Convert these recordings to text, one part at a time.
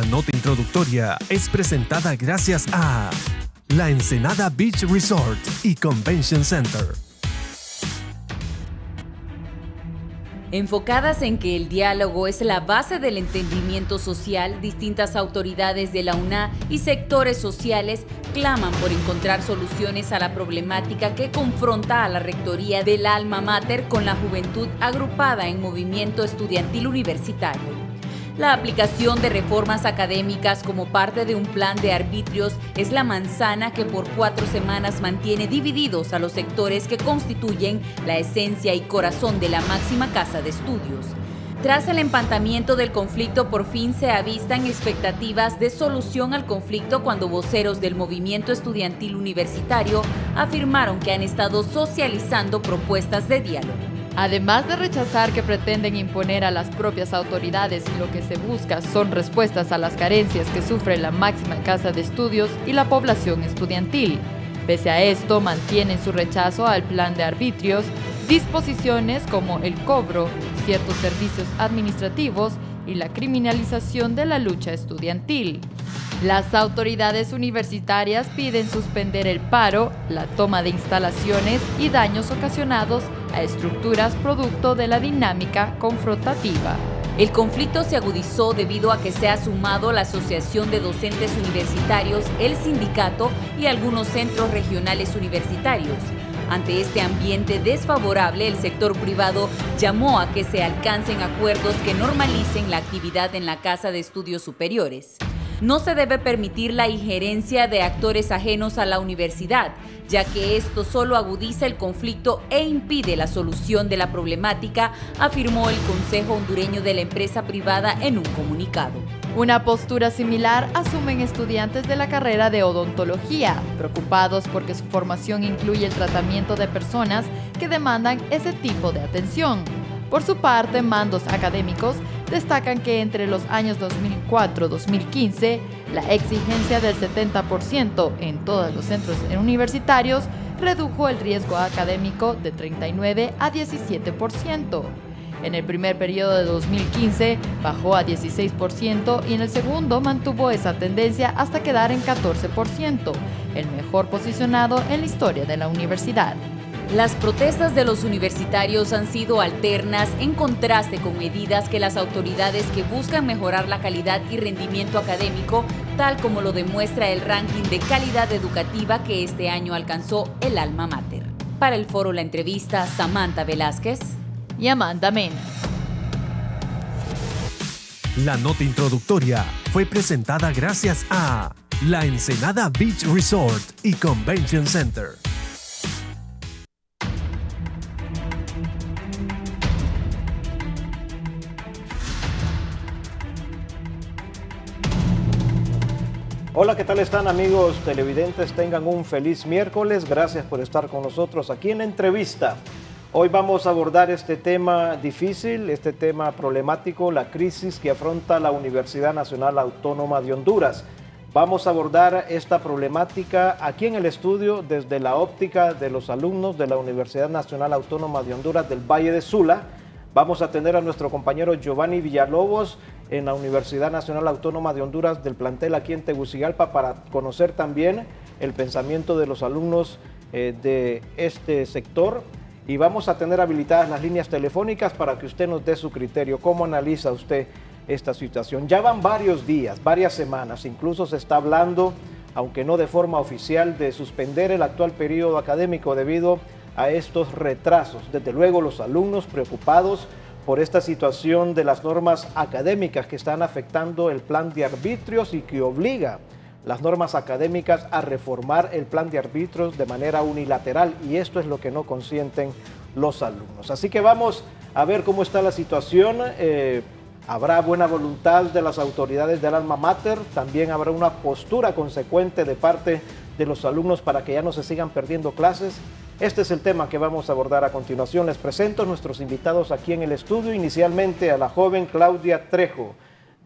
La nota introductoria es presentada gracias a La Ensenada Beach Resort y Convention Center. Enfocadas en que el diálogo es la base del entendimiento social, distintas autoridades de la UNA y sectores sociales claman por encontrar soluciones a la problemática que confronta a la rectoría del alma mater con la juventud agrupada en movimiento estudiantil universitario. La aplicación de reformas académicas como parte de un plan de arbitrios es la manzana que por cuatro semanas mantiene divididos a los sectores que constituyen la esencia y corazón de la máxima casa de estudios. Tras el empantamiento del conflicto, por fin se avistan expectativas de solución al conflicto cuando voceros del movimiento estudiantil universitario afirmaron que han estado socializando propuestas de diálogo. Además de rechazar que pretenden imponer a las propias autoridades, lo que se busca son respuestas a las carencias que sufre la máxima casa de estudios y la población estudiantil. Pese a esto, mantienen su rechazo al plan de arbitrios, disposiciones como el cobro, ciertos servicios administrativos y la criminalización de la lucha estudiantil. Las autoridades universitarias piden suspender el paro, la toma de instalaciones y daños ocasionados a estructuras producto de la dinámica confrontativa. El conflicto se agudizó debido a que se ha sumado la Asociación de Docentes Universitarios, el sindicato y algunos centros regionales universitarios. Ante este ambiente desfavorable, el sector privado llamó a que se alcancen acuerdos que normalicen la actividad en la Casa de Estudios Superiores. No se debe permitir la injerencia de actores ajenos a la universidad, ya que esto solo agudiza el conflicto e impide la solución de la problemática, afirmó el Consejo Hondureño de la Empresa Privada en un comunicado. Una postura similar asumen estudiantes de la carrera de odontología, preocupados porque su formación incluye el tratamiento de personas que demandan ese tipo de atención. Por su parte, mandos académicos destacan que entre los años 2004-2015, la exigencia del 70% en todos los centros universitarios redujo el riesgo académico de 39 a 17%. En el primer periodo de 2015 bajó a 16% y en el segundo mantuvo esa tendencia hasta quedar en 14%, el mejor posicionado en la historia de la universidad. Las protestas de los universitarios han sido alternas en contraste con medidas que las autoridades que buscan mejorar la calidad y rendimiento académico, tal como lo demuestra el ranking de calidad educativa que este año alcanzó el alma mater. Para el foro La Entrevista, Samantha Velázquez y Amanda Men La nota introductoria fue presentada gracias a la Ensenada Beach Resort y Convention Center. Hola, ¿qué tal están amigos televidentes? Tengan un feliz miércoles. Gracias por estar con nosotros aquí en la entrevista. Hoy vamos a abordar este tema difícil, este tema problemático, la crisis que afronta la Universidad Nacional Autónoma de Honduras. Vamos a abordar esta problemática aquí en el estudio desde la óptica de los alumnos de la Universidad Nacional Autónoma de Honduras del Valle de Sula. Vamos a atender a nuestro compañero Giovanni Villalobos, en la Universidad Nacional Autónoma de Honduras del plantel aquí en Tegucigalpa para conocer también el pensamiento de los alumnos eh, de este sector. Y vamos a tener habilitadas las líneas telefónicas para que usted nos dé su criterio, cómo analiza usted esta situación. Ya van varios días, varias semanas, incluso se está hablando, aunque no de forma oficial, de suspender el actual periodo académico debido a estos retrasos. Desde luego los alumnos preocupados por esta situación de las normas académicas que están afectando el plan de arbitrios y que obliga las normas académicas a reformar el plan de arbitrios de manera unilateral y esto es lo que no consienten los alumnos. Así que vamos a ver cómo está la situación. Eh, habrá buena voluntad de las autoridades del alma mater, también habrá una postura consecuente de parte de los alumnos para que ya no se sigan perdiendo clases este es el tema que vamos a abordar a continuación. Les presento a nuestros invitados aquí en el estudio, inicialmente a la joven Claudia Trejo,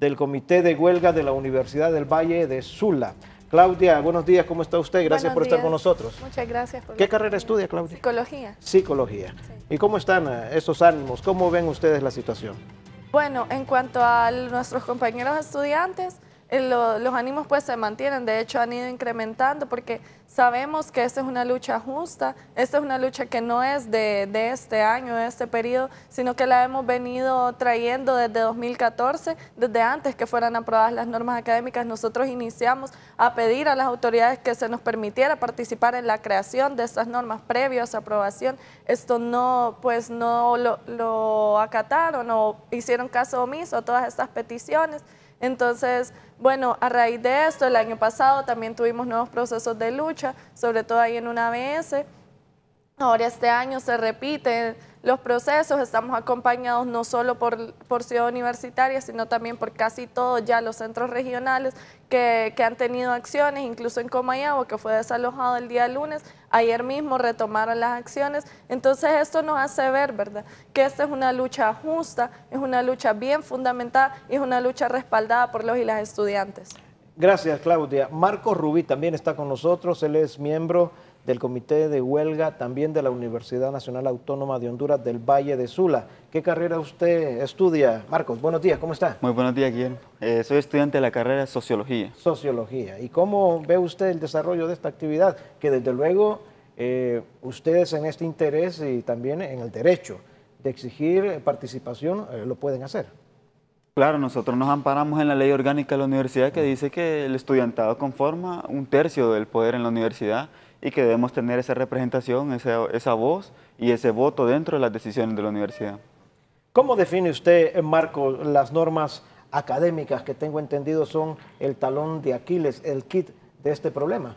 del Comité de Huelga de la Universidad del Valle de Sula. Claudia, buenos días, ¿cómo está usted? Gracias por estar con nosotros. Muchas gracias. ¿Qué carrera estudia, Claudia? Psicología. Psicología. ¿Y cómo están eh, esos ánimos? ¿Cómo ven ustedes la situación? Bueno, en cuanto a nuestros compañeros estudiantes, eh, los ánimos pues se mantienen, de hecho han ido incrementando porque sabemos que esta es una lucha justa, esta es una lucha que no es de, este año, de este periodo, sino que la hemos venido trayendo desde 2014, desde antes que fueran aprobadas las normas académicas, nosotros iniciamos a pedir a las autoridades que se nos permitiera participar en la creación de estas normas previo a su aprobación. Esto no, pues no lo, lo acataron o hicieron caso omiso a todas estas peticiones. Entonces, bueno, a raíz de esto, el año pasado también tuvimos nuevos procesos de lucha, sobre todo ahí en una ABS. Ahora este año se repiten los procesos, estamos acompañados no solo por, por Ciudad Universitaria, sino también por casi todos ya los centros regionales que, han tenido acciones, incluso en Comayabo que fue desalojado el día lunes, ayer mismo retomaron las acciones. Entonces esto nos hace ver, ¿verdad?, que esta es una lucha justa, es una lucha bien fundamentada y es una lucha respaldada por los y las estudiantes. Gracias, Claudia. Marcos Rubí también está con nosotros. Él es miembro del Comité de Huelga, también de la Universidad Nacional Autónoma de Honduras del Valle de Sula. ¿Qué carrera usted estudia, Marcos? Buenos días, ¿cómo está? Muy buenos días, Guillermo. Eh, soy estudiante de la carrera de Sociología. Sociología. ¿Y cómo ve usted el desarrollo de esta actividad? Que desde luego eh, ustedes en este interés y también en el derecho de exigir participación eh, lo pueden hacer. Claro, nosotros nos amparamos en la ley orgánica de la universidad que dice que el estudiantado conforma un tercio del poder en la universidad y que debemos tener esa representación, esa, voz y ese voto dentro de las decisiones de la universidad. ¿Cómo define usted, eh, Marco, las normas académicas que tengo entendido son el talón de Aquiles, el kit de este problema?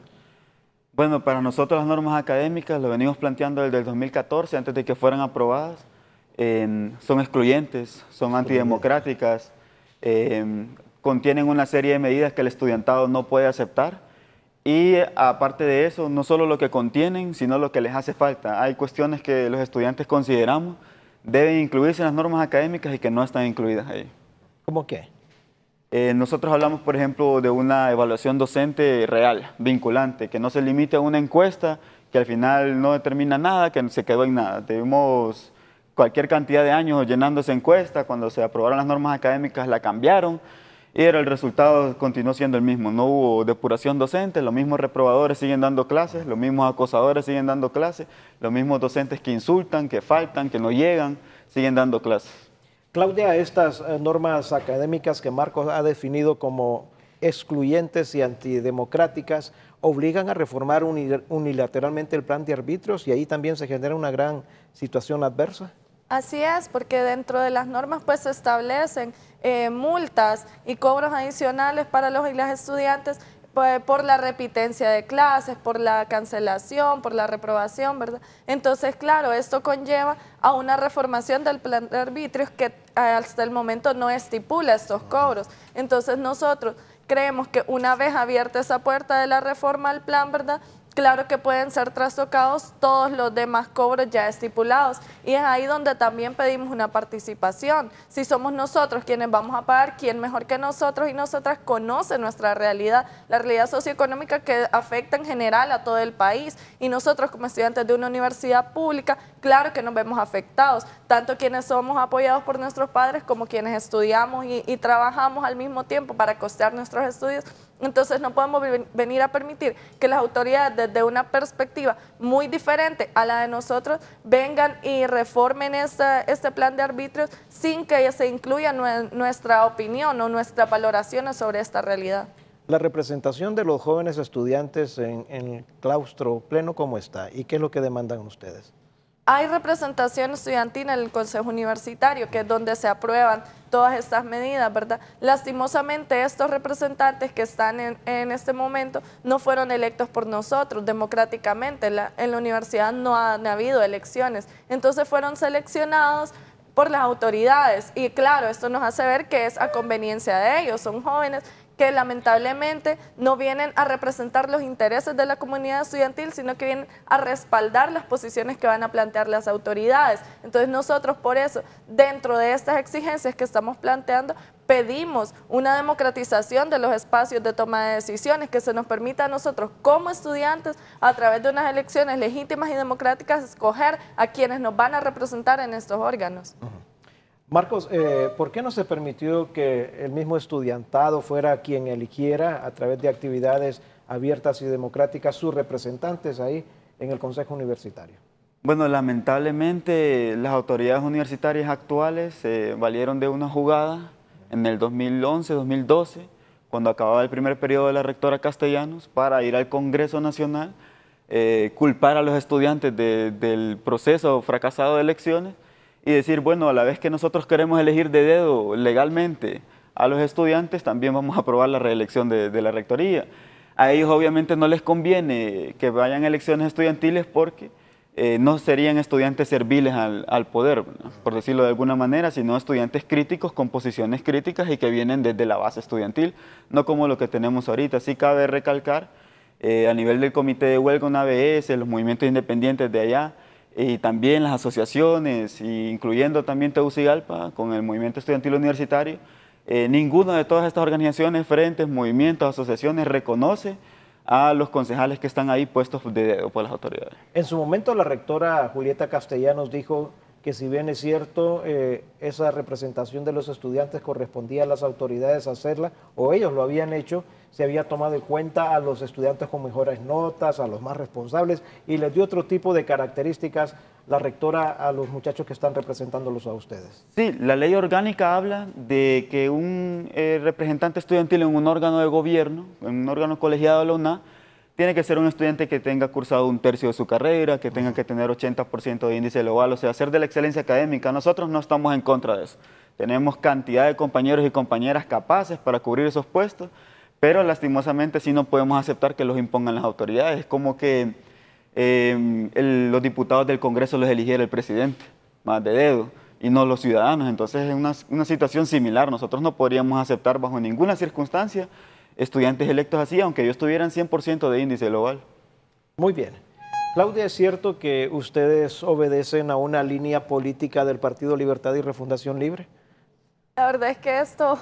Bueno, para nosotros las normas académicas lo venimos planteando desde el 2014, antes de que fueran aprobadas Em, son excluyentes, son antidemocráticas, em, contienen una serie de medidas que el estudiantado no puede aceptar. Y aparte de eso, no solo lo que contienen, sino lo que les hace falta. Hay cuestiones que los estudiantes consideramos deben incluirse en las normas académicas y que no están incluidas ahí. ¿Cómo qué? Eh, nosotros hablamos, por ejemplo, de una evaluación docente real, vinculante, que no se limite a una encuesta que al final no determina nada, que se quedó en nada. Debemos cualquier cantidad de años llenándose encuesta, cuando se aprobaron las normas académicas la cambiaron y era el resultado continuó siendo el mismo, no hubo depuración docente, los mismos reprobadores siguen dando clases, los mismos acosadores siguen dando clases, los mismos docentes que insultan, que faltan, que no llegan, siguen dando clases. Claudia, estas eh, normas académicas que Marcos ha definido como excluyentes y antidemocráticas obligan a reformar unilateralmente el plan de arbitrios y ahí también se genera una gran situación adversa? Así es, porque dentro de las normas pues se establecen eh, multas y cobros adicionales para los y las estudiantes pues, por la repitencia de clases, por la cancelación, por la reprobación, ¿verdad? Entonces, claro, esto conlleva a una reformación del plan de arbitrios que hasta el momento no estipula estos cobros. Entonces, nosotros creemos que una vez abierta esa puerta de la reforma al plan, ¿verdad?, Claro que pueden ser trastocados todos los demás cobros ya estipulados y es ahí donde también pedimos una participación. Si somos nosotros quienes vamos a pagar, ¿quién mejor que nosotros y nosotras conoce nuestra realidad, la realidad socioeconómica que afecta en general a todo el país? Y nosotros como estudiantes de una universidad pública, claro que nos vemos afectados, tanto quienes somos apoyados por nuestros padres como quienes estudiamos y trabajamos al mismo tiempo para costear nuestros estudios entonces no podemos venir a permitir que las autoridades desde una perspectiva muy diferente a la de nosotros vengan y reformen este plan de arbitrios sin que se incluya nuestra opinión o nuestras valoraciones sobre esta realidad. La representación de los jóvenes estudiantes en el claustro pleno, ¿cómo está? ¿Y qué es lo que demandan ustedes? hay representación estudiantil en el Consejo Universitario, que es donde se aprueban todas estas medidas, ¿verdad? Lastimosamente, estos representantes que están en, este momento no fueron electos por nosotros democráticamente. en la universidad no han habido elecciones. Entonces fueron seleccionados por las autoridades. Y claro, esto nos hace ver que es a conveniencia de ellos, son jóvenes que lamentablemente no vienen a representar los intereses de la comunidad estudiantil, sino que vienen a respaldar las posiciones que van a plantear las autoridades. Entonces nosotros por eso, dentro de estas exigencias que estamos planteando, pedimos una democratización de los espacios de toma de decisiones que se nos permita a nosotros como estudiantes a través de unas elecciones legítimas y democráticas escoger a quienes nos van a representar en estos órganos. Marcos, eh, ¿por qué no se permitió que el mismo estudiantado fuera quien eligiera a través de actividades abiertas y democráticas sus representantes ahí en el Consejo Universitario? Bueno, lamentablemente las autoridades universitarias actuales se eh, valieron de una jugada en el 2011-2012, cuando acababa el primer periodo de la rectora Castellanos, para ir al Congreso Nacional, eh, culpar a los estudiantes del proceso fracasado de elecciones y decir, bueno, a la vez que nosotros queremos elegir de dedo legalmente a los estudiantes, también vamos a aprobar la reelección de, la rectoría. A ellos obviamente no les conviene que vayan a elecciones estudiantiles porque eh, no serían estudiantes serviles al, poder, por decirlo de alguna manera, sino estudiantes críticos con posiciones críticas y que vienen desde la base estudiantil, no como lo que tenemos ahorita. Sí cabe recalcar eh, a nivel del comité de huelga, una ABS, los movimientos independientes de allá, y también las asociaciones, incluyendo también Tegucigalpa, con el movimiento estudiantil universitario, eh, ninguna de todas estas organizaciones, frentes, movimientos, asociaciones reconoce a los concejales que están ahí puestos de dedo por las autoridades. En su momento la rectora Julieta Castellanos dijo que si bien es cierto, eh, esa representación de los estudiantes correspondía a las autoridades hacerla, o ellos lo habían hecho, se había tomado en cuenta a los estudiantes con mejores notas, a los más responsables, y les dio otro tipo de características la rectora a los muchachos que están representándolos a ustedes. Sí, la ley orgánica habla de que un eh, representante estudiantil en un órgano de gobierno, en un órgano colegiado de la UNA, tiene que ser un estudiante que tenga cursado un tercio de su carrera, que tenga que tener 80% de índice global, o sea, hacer de la excelencia académica. Nosotros no estamos en contra de eso. Tenemos cantidad de compañeros y compañeras capaces para cubrir esos puestos, pero lastimosamente sí no podemos aceptar que los impongan las autoridades. Es como que em, los diputados del Congreso los eligiera el presidente, más de dedo, y no los ciudadanos. Entonces es una, una situación similar. Nosotros no podríamos aceptar bajo ninguna circunstancia estudiantes electos así, aunque ellos tuvieran 100% de índice global. Muy bien. Claudia, es cierto que ustedes obedecen a una línea política del Partido Libertad y Refundación Libre. La verdad es que esto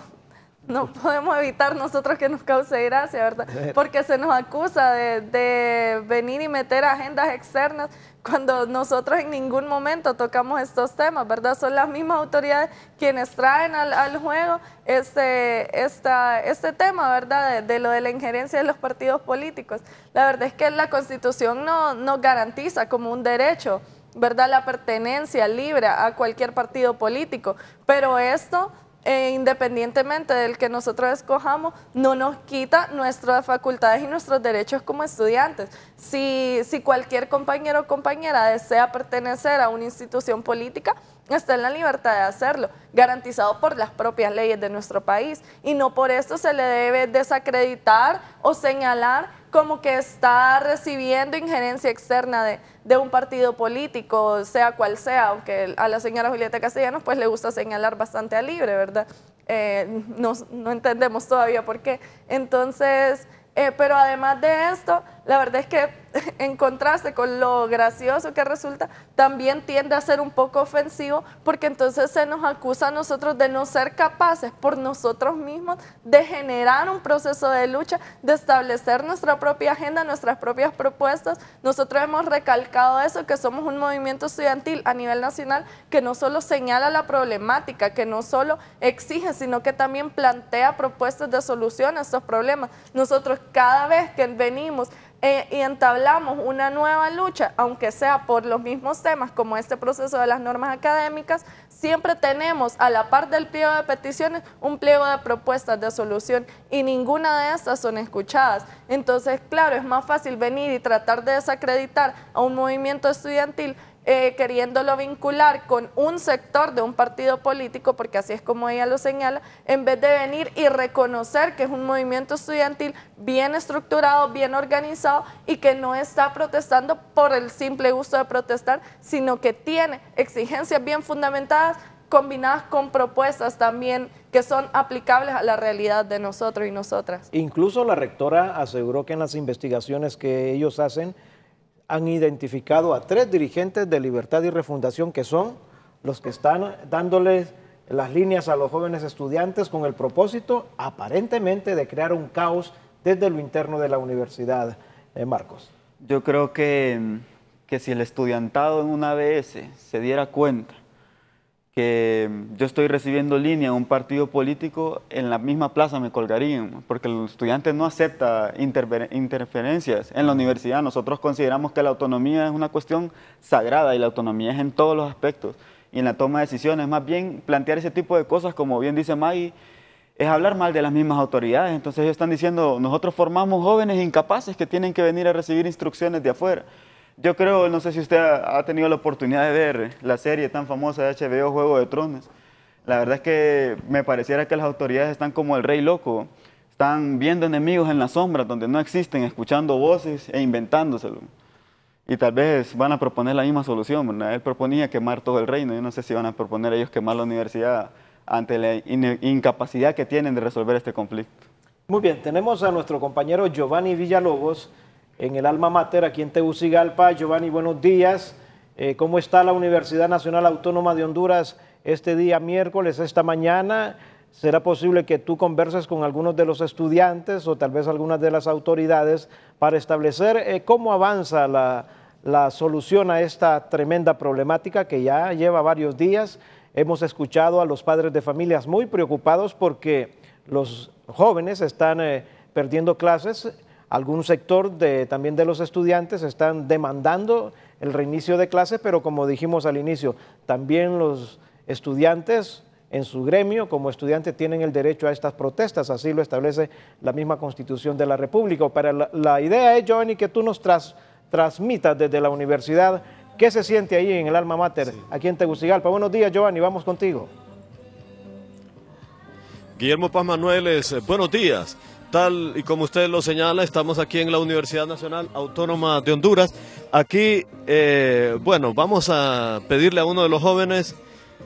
no podemos evitar nosotros que nos cause gracia, ¿verdad? Porque se nos acusa de, venir y meter agendas externas cuando nosotros en ningún momento tocamos estos temas, ¿verdad? Son las mismas autoridades quienes traen al, juego este, esta, este tema, ¿verdad? De, lo de la injerencia de los partidos políticos. La verdad es que la Constitución no, no garantiza como un derecho ¿verdad? La pertenencia libre a cualquier partido político. Pero esto e independientemente del que nosotros escojamos, no nos quita nuestras facultades y nuestros derechos como estudiantes. Si, si cualquier compañero o compañera desea pertenecer a una institución política, está en la libertad de hacerlo, garantizado por las propias leyes de nuestro país, y no por esto se le debe desacreditar o señalar como que está recibiendo injerencia externa de, un partido político, sea cual sea, aunque a la señora Julieta Castellanos pues le gusta señalar bastante a Libre, ¿verdad? Eh, no, entendemos todavía por qué. Entonces, eh, pero además de esto, la verdad es que en contraste con lo gracioso que resulta, también tiende a ser un poco ofensivo porque entonces se nos acusa a nosotros de no ser capaces por nosotros mismos de generar un proceso de lucha, de establecer nuestra propia agenda, nuestras propias propuestas. Nosotros hemos recalcado eso, que somos un movimiento estudiantil a nivel nacional que no solo señala la problemática, que no solo exige, sino que también plantea propuestas de solución a estos problemas. Nosotros cada vez que venimos eh, y entablamos una nueva lucha, aunque sea por los mismos temas como este proceso de las normas académicas, siempre tenemos a la par del pliego de peticiones un pliego de propuestas de solución y ninguna de estas son escuchadas. Entonces, claro, es más fácil venir y tratar de desacreditar a un movimiento estudiantil eh, queriéndolo vincular con un sector de un partido político, porque así es como ella lo señala, en vez de venir y reconocer que es un movimiento estudiantil bien estructurado, bien organizado y que no está protestando por el simple gusto de protestar, sino que tiene exigencias bien fundamentadas combinadas con propuestas también que son aplicables a la realidad de nosotros y nosotras. Incluso la rectora aseguró que en las investigaciones que ellos hacen, han identificado a tres dirigentes de Libertad y Refundación que son los que están dándoles las líneas a los jóvenes estudiantes con el propósito aparentemente de crear un caos desde lo interno de la universidad. Eh, Marcos. Yo creo que, que si el estudiantado en una ABS se diera cuenta que mm, yo estoy recibiendo línea a un partido político, en la misma plaza me colgarían, porque el estudiante no acepta interferencias en la universidad. Nosotros consideramos que la autonomía es una cuestión sagrada y la autonomía es en todos los aspectos y en la toma de decisiones. Más bien, plantear ese tipo de cosas, como bien dice Maggie, es hablar mal de las mismas autoridades. Entonces ellos están diciendo, nosotros formamos jóvenes incapaces que tienen que venir a recibir instrucciones de afuera. Yo creo, no sé si usted ha, tenido la oportunidad de ver la serie tan famosa de HBO Juego de Tronos. La verdad es que me pareciera que las autoridades están como el rey loco. Están viendo enemigos en la sombra donde no existen, escuchando voces e inventándoselo. Y tal vez van a proponer la misma solución. Él proponía quemar todo el reino. Yo no sé si van a proponer ellos quemar la universidad ante la incapacidad que tienen de resolver este conflicto. Muy bien, tenemos a nuestro compañero Giovanni Villalobos en el alma mater aquí en Tegucigalpa. Giovanni, buenos días. Eh, ¿Cómo está la Universidad Nacional Autónoma de Honduras este día miércoles, esta mañana? ¿Será posible que tú converses con algunos de los estudiantes o tal vez algunas de las autoridades para establecer eh, cómo avanza la, solución a esta tremenda problemática que ya lleva varios días? Hemos escuchado a los padres de familias muy preocupados porque los jóvenes están eh, perdiendo clases algún sector también de los estudiantes están demandando el reinicio de clases, pero como dijimos al inicio, también los estudiantes en su gremio como estudiantes tienen el derecho a estas protestas, así lo establece la misma Constitución de la República. Para la, idea es, eh, Giovanni, que tú nos transmitas desde la universidad qué se siente ahí en el alma mater, aquí en Tegucigalpa. Buenos días, Giovanni, vamos contigo. Guillermo Paz Manuel, eh, buenos días tal y como usted lo señala, estamos aquí en la Universidad Nacional Autónoma de Honduras. Aquí, eh, bueno, vamos a pedirle a uno de los jóvenes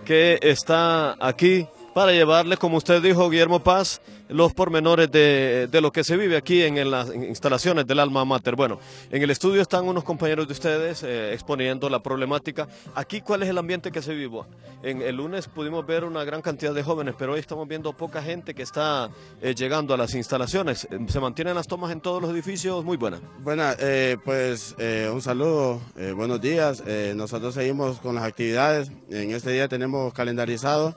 que está aquí para llevarle, como usted dijo, Guillermo Paz, los pormenores de, lo que se vive aquí en, las instalaciones del Alma Mater. Bueno, en el estudio están unos compañeros de ustedes eh, exponiendo la problemática. Aquí, ¿cuál es el ambiente que se vive? En, el lunes pudimos ver una gran cantidad de jóvenes, pero hoy estamos viendo poca gente que está eh, llegando a las instalaciones. Eh, ¿Se mantienen las tomas en todos los edificios? Muy buena. Bueno, pues un saludo, buenos días. nosotros seguimos con las actividades. En este día tenemos calendarizado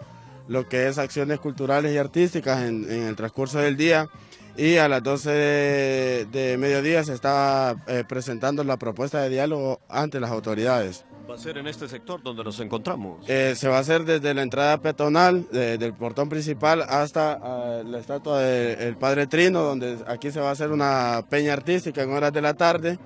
lo que es acciones culturales y artísticas en, el transcurso del día y a las 12 de, mediodía se está eh, presentando la propuesta de diálogo ante las autoridades. ¿Va a ser en este sector donde nos encontramos? Eh, se va a hacer desde la entrada peatonal, del portón principal hasta eh, la estatua del Padre Trino, donde aquí se va a hacer una peña artística en horas de la tarde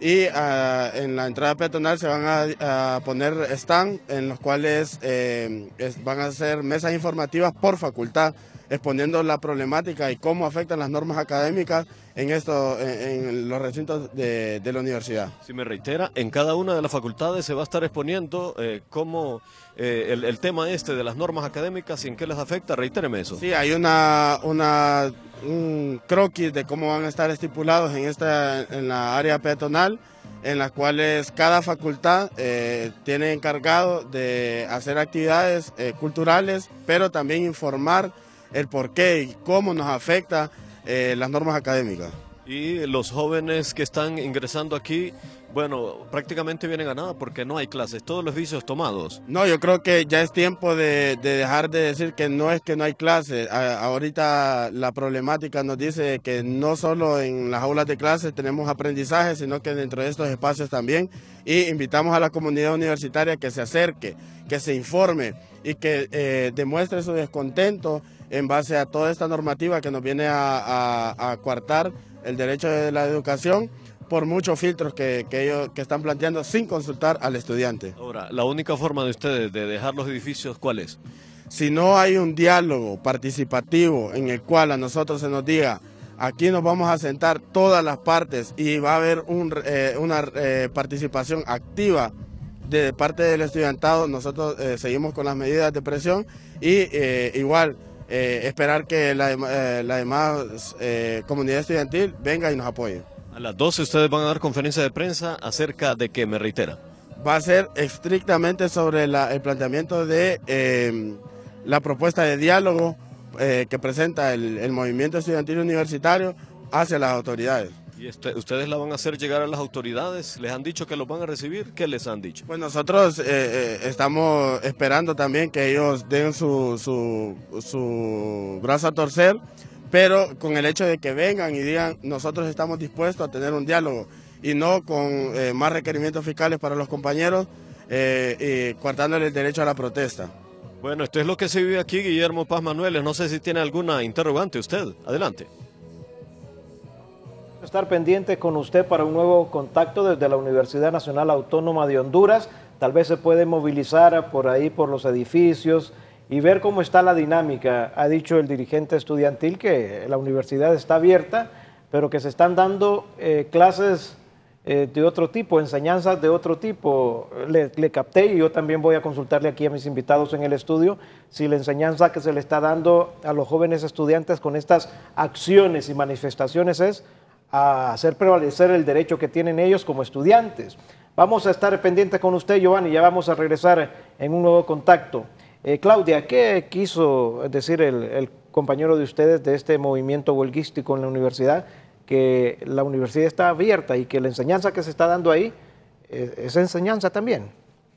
y ah, en la entrada peatonal se van a, poner stand en los cuales eh, van a ser mesas informativas por facultad exponiendo la problemática y cómo afectan las normas académicas en, esto, en, los recintos de, la universidad. Si me reitera, en cada una de las facultades se va a estar exponiendo eh, cómo eh, el, tema este de las normas académicas y en qué les afecta, reitéreme eso. Sí, hay una, una, un croquis de cómo van a estar estipulados en, esta, en la área peatonal en las cuales cada facultad eh, tiene encargado de hacer actividades culturales, pero también informar el por qué y cómo nos afecta eh, las normas académicas. Y los jóvenes que están ingresando aquí, bueno, prácticamente vienen a nada porque no hay clases, todos los vicios tomados. No, yo creo que ya es tiempo de, dejar de decir que no es que no hay clases. ahorita la problemática nos dice que no solo en las aulas de clases tenemos aprendizaje, sino que dentro de estos espacios también. Y invitamos a la comunidad universitaria que se acerque, que se informe y que eh, demuestre su descontento en base a toda esta normativa que nos viene a, a, coartar el derecho de la educación por muchos filtros que, ellos que están planteando sin consultar al estudiante. Ahora, la única forma de ustedes de dejar los edificios, ¿cuál es? Si no hay un diálogo participativo en el cual a nosotros se nos diga, aquí nos vamos a sentar todas las partes y va a haber eh, una eh, participación activa de parte del estudiantado, nosotros eh, seguimos con las medidas de presión y igual eh, esperar que la, eh, demás eh, comunidad estudiantil venga y nos apoye. A las 12 ustedes van a dar conferencia de prensa acerca de que me reitera. Va a ser estrictamente sobre el planteamiento de em, la propuesta de diálogo que presenta el movimiento estudiantil universitario hacia las autoridades. ¿Y este, ustedes la van a hacer llegar a las autoridades? ¿Les han dicho que los van a recibir? ¿Qué les han dicho? Pues nosotros eh, eh, estamos esperando también que ellos den su, brazo a torcer, pero con el hecho de que vengan y digan, nosotros estamos dispuestos a tener un diálogo y no con eh, más requerimientos fiscales para los compañeros, y el derecho a la protesta. Bueno, esto es lo que se vive aquí, Guillermo Paz Manuel. No sé si tiene alguna interrogante usted. Adelante estar pendiente con usted para un nuevo contacto desde la Universidad Nacional Autónoma de Honduras. Tal vez se puede movilizar por ahí, por los edificios y ver cómo está la dinámica. Ha dicho el dirigente estudiantil que la universidad está abierta, pero que se están dando eh, clases eh, de otro tipo, enseñanzas de otro tipo. le, capté y yo también voy a consultarle aquí a mis invitados en el estudio si la enseñanza que se le está dando a los jóvenes estudiantes con estas acciones y manifestaciones es a hacer prevalecer el derecho que tienen ellos como estudiantes. Vamos a estar pendientes con usted, Giovanni, ya vamos a regresar en un nuevo contacto. Eh, Claudia, ¿qué quiso decir el, compañero de ustedes de este movimiento huelguístico en la universidad? Que la universidad está abierta y que la enseñanza que se está dando ahí eh, es enseñanza también.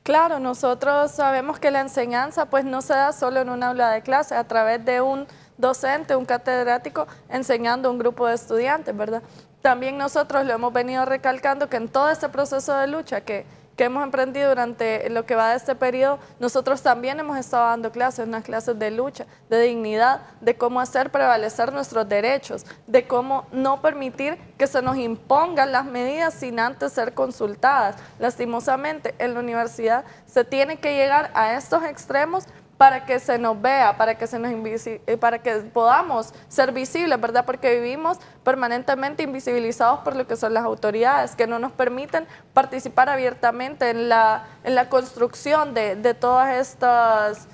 Claro, nosotros sabemos que la enseñanza pues no se da solo en un aula de clase, a través de un docente, un catedrático enseñando a un grupo de estudiantes, ¿verdad? También nosotros lo hemos venido recalcando que en todo este proceso de lucha que, que hemos emprendido durante lo que va de este periodo, nosotros también hemos estado dando clases, unas clases de lucha, de dignidad, de cómo hacer prevalecer nuestros derechos, de cómo no permitir que se nos impongan las medidas sin antes ser consultadas. Lastimosamente, en la universidad se tiene que llegar a estos extremos para que se nos vea, para que se nos eh, para que podamos ser visibles, ¿verdad? Porque vivimos permanentemente invisibilizados por lo que son las autoridades, que no nos permiten participar abiertamente en la, en la construcción de, de todas estas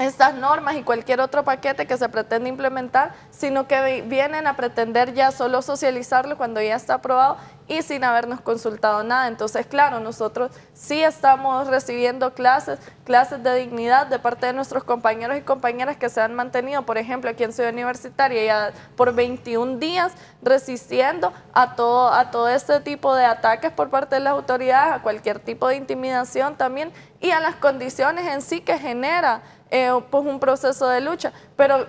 estas normas y cualquier otro paquete que se pretende implementar, sino que vienen a pretender ya solo socializarlo cuando ya está aprobado y sin habernos consultado nada. Entonces, claro, nosotros sí estamos recibiendo clases, clases de dignidad de parte de nuestros compañeros y compañeras que se han mantenido, por ejemplo, aquí en Ciudad Universitaria, ya por 21 días resistiendo a todo, a todo este tipo de ataques por parte de las autoridades, a cualquier tipo de intimidación también y a las condiciones en sí que genera eh, pues, un proceso de lucha, pero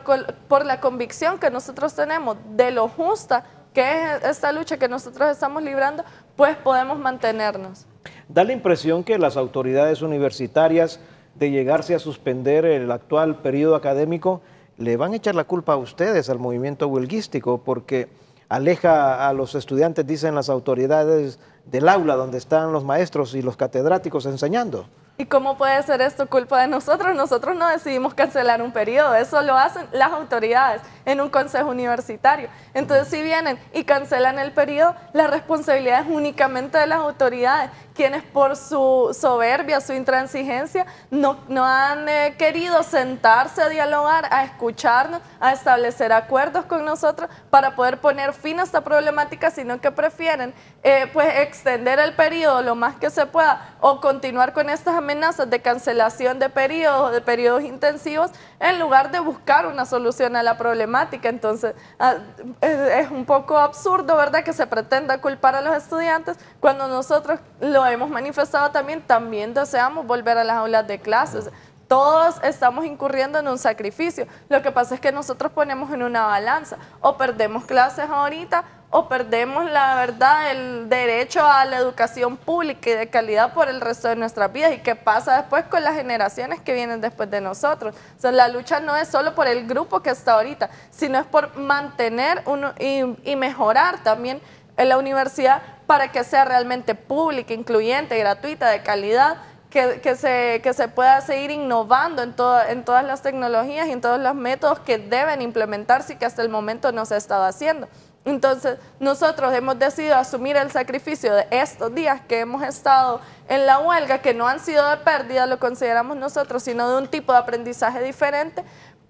por la convicción que nosotros tenemos de lo justa que es esta lucha que nosotros estamos librando, pues podemos mantenernos. Da la impresión que las autoridades universitarias, de llegarse a suspender el actual periodo académico, le van a echar la culpa a ustedes, al movimiento huelguístico, porque aleja a los estudiantes, dicen las autoridades, del aula donde están los maestros y los catedráticos enseñando. ¿Y cómo puede ser esto culpa de nosotros? Nosotros no decidimos cancelar un periodo, eso lo hacen las autoridades en un consejo universitario. Entonces, si vienen y cancelan el periodo, la responsabilidad es únicamente de las autoridades quienes por su soberbia, su intransigencia, no, no han eh, querido sentarse a dialogar, a escucharnos, a establecer acuerdos con nosotros para poder poner fin a esta problemática, sino que prefieren eh, pues extender el periodo lo más que se pueda o continuar con estas amenazas de cancelación de periodos, de periodos intensivos, en lugar de buscar una solución a la problemática. Entonces, ah, es un poco absurdo, ¿verdad?, que se pretenda culpar a los estudiantes cuando nosotros lo hemos manifestado también, también deseamos volver a las aulas de clases. Todos estamos incurriendo en un sacrificio. Lo que pasa es que nosotros ponemos en una balanza. O perdemos clases ahorita o perdemos la verdad el derecho a la educación pública y de calidad por el resto de nuestras vidas y qué pasa después con las generaciones que vienen después de nosotros. la lucha no es solo por el grupo que está ahorita, sino es por mantener y mejorar también en la universidad para que sea realmente pública, incluyente, gratuita, de calidad, que, se, se pueda seguir innovando en, en todas las tecnologías y en todos los métodos que deben implementarse y que hasta el momento no se ha estado haciendo. Entonces, nosotros hemos decidido asumir el sacrificio de estos días que hemos estado en la huelga, que no han sido de pérdida, lo consideramos nosotros, sino de un tipo de aprendizaje diferente,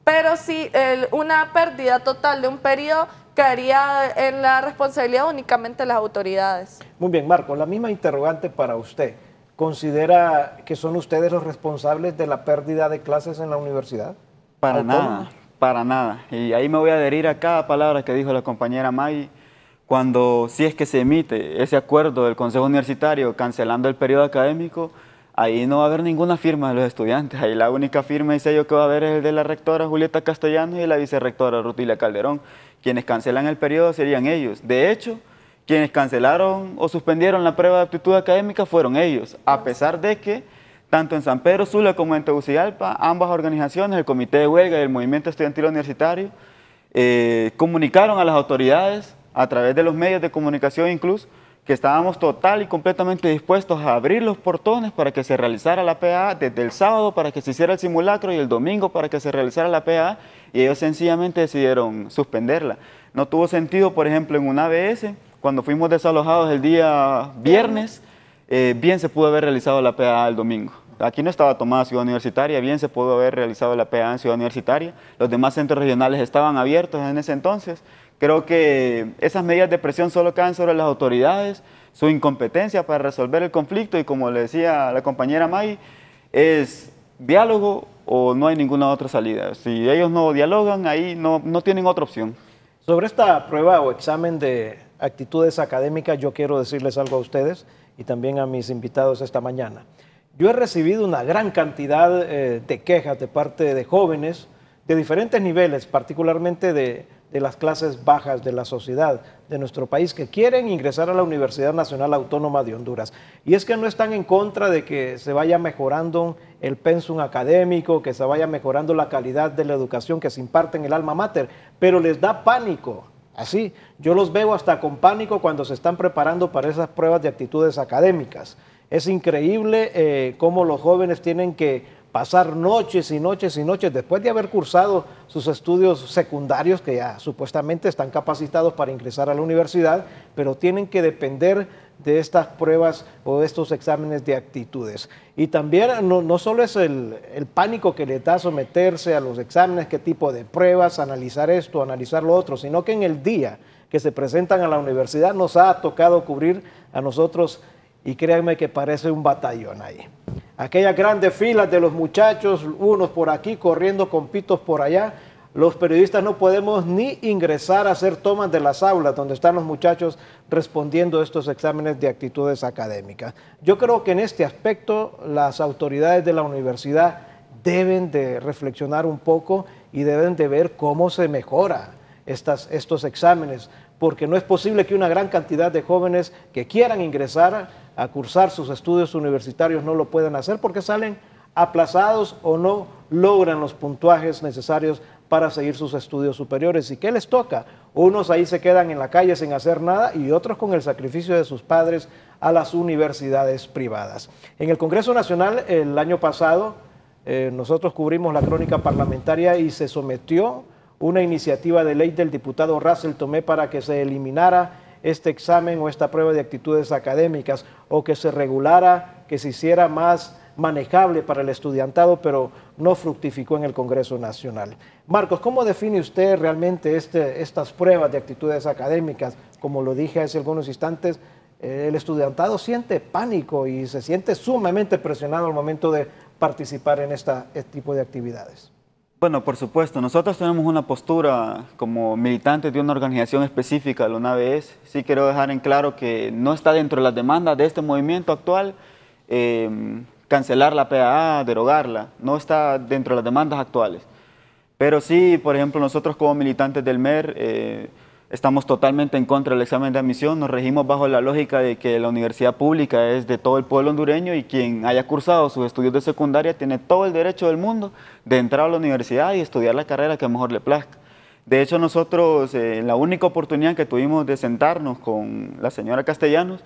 pero sí una pérdida total de un periodo caería en la responsabilidad únicamente de las autoridades. Muy bien, Marco, la misma interrogante para usted. ¿Considera que son ustedes los responsables de la pérdida de clases en la universidad? Para nada, para nada. Y ahí me voy a adherir a cada palabra que dijo la compañera Maggie. Cuando, si es que se emite ese acuerdo del Consejo Universitario cancelando el periodo académico, ahí no va a haber ninguna firma de los estudiantes. Ahí la única firma y sello que va a haber es el de la rectora Julieta Castellanos y la vicerrectora Rutilia Calderón. Quienes cancelan el periodo serían ellos. De hecho, quienes cancelaron o suspendieron la prueba de aptitud académica fueron ellos, a pesar de que tanto en San Pedro Sula como en Tegucigalpa, ambas organizaciones, el Comité de Huelga y el Movimiento Estudiantil Universitario, eh, comunicaron a las autoridades a través de los medios de comunicación incluso que estábamos total y completamente dispuestos a abrir los portones para que se realizara la PA, desde el sábado para que se hiciera el simulacro y el domingo para que se realizara la PA, y ellos sencillamente decidieron suspenderla. No tuvo sentido, por ejemplo, en un ABS, cuando fuimos desalojados el día viernes, eh, bien se pudo haber realizado la PA el domingo. Aquí no estaba tomada Ciudad Universitaria, bien se pudo haber realizado la PA en Ciudad Universitaria. Los demás centros regionales estaban abiertos en ese entonces Creo que esas medidas de presión solo caen sobre las autoridades, su incompetencia para resolver el conflicto y como le decía la compañera May, es diálogo o no hay ninguna otra salida. Si ellos no dialogan, ahí no, no tienen otra opción. Sobre esta prueba o examen de actitudes académicas, yo quiero decirles algo a ustedes y también a mis invitados esta mañana. Yo he recibido una gran cantidad eh, de quejas de parte de jóvenes de diferentes niveles, particularmente de de las clases bajas de la sociedad de nuestro país que quieren ingresar a la Universidad Nacional Autónoma de Honduras. Y es que no están en contra de que se vaya mejorando el pensum académico, que se vaya mejorando la calidad de la educación que se imparte en el alma mater, pero les da pánico. Así, yo los veo hasta con pánico cuando se están preparando para esas pruebas de actitudes académicas. Es increíble eh, cómo los jóvenes tienen que pasar noches y noches y noches después de haber cursado sus estudios secundarios, que ya supuestamente están capacitados para ingresar a la universidad, pero tienen que depender de estas pruebas o de estos exámenes de actitudes. Y también no, solo es el, el, pánico que les da someterse a los exámenes, qué tipo de pruebas, analizar esto, analizar lo otro, sino que en el día que se presentan a la universidad nos ha tocado cubrir a nosotros y créanme que parece un batallón ahí. Aquellas grandes filas de los muchachos, unos por aquí corriendo con pitos por allá, los periodistas no podemos ni ingresar a hacer tomas de las aulas donde están los muchachos respondiendo estos exámenes de actitudes académicas. Yo creo que en este aspecto las autoridades de la universidad deben de reflexionar un poco y deben de ver cómo se mejora estos exámenes, porque no es posible que una gran cantidad de jóvenes que quieran ingresar a cursar sus estudios universitarios no lo pueden hacer porque salen aplazados o no logran los puntuajes necesarios para seguir sus estudios superiores. ¿Y qué les toca? Unos ahí se quedan en la calle sin hacer nada y otros con el sacrificio de sus padres a las universidades privadas. En el Congreso Nacional el año pasado eh, nosotros cubrimos la crónica parlamentaria y se sometió una iniciativa de ley del diputado Russell Tomé para que se eliminara este examen o esta prueba de actitudes académicas o que se regulara, que se hiciera más manejable para el estudiantado, pero no fructificó en el Congreso Nacional. Marcos, ¿cómo define usted realmente este, estas pruebas de actitudes académicas? Como lo dije hace algunos instantes, eh, el estudiantado siente pánico y se siente sumamente presionado al momento de participar en este tipo de actividades. Bueno, por supuesto, nosotros tenemos una postura como militantes de una organización específica, la UNAVES. Sí quiero dejar en claro que no está dentro de las demandas de este movimiento actual em, cancelar la PAA, derogarla, no está dentro de las demandas actuales. Pero sí, por ejemplo, nosotros como militantes del MER... Eh, Estamos totalmente en contra del examen de admisión, nos regimos bajo la lógica de que la universidad pública es de todo el pueblo hondureño y quien haya cursado sus estudios de secundaria tiene todo el derecho del mundo de entrar a la universidad y estudiar la carrera que mejor le plazca. De hecho, nosotros, eh, en la única oportunidad que tuvimos de sentarnos con la señora Castellanos,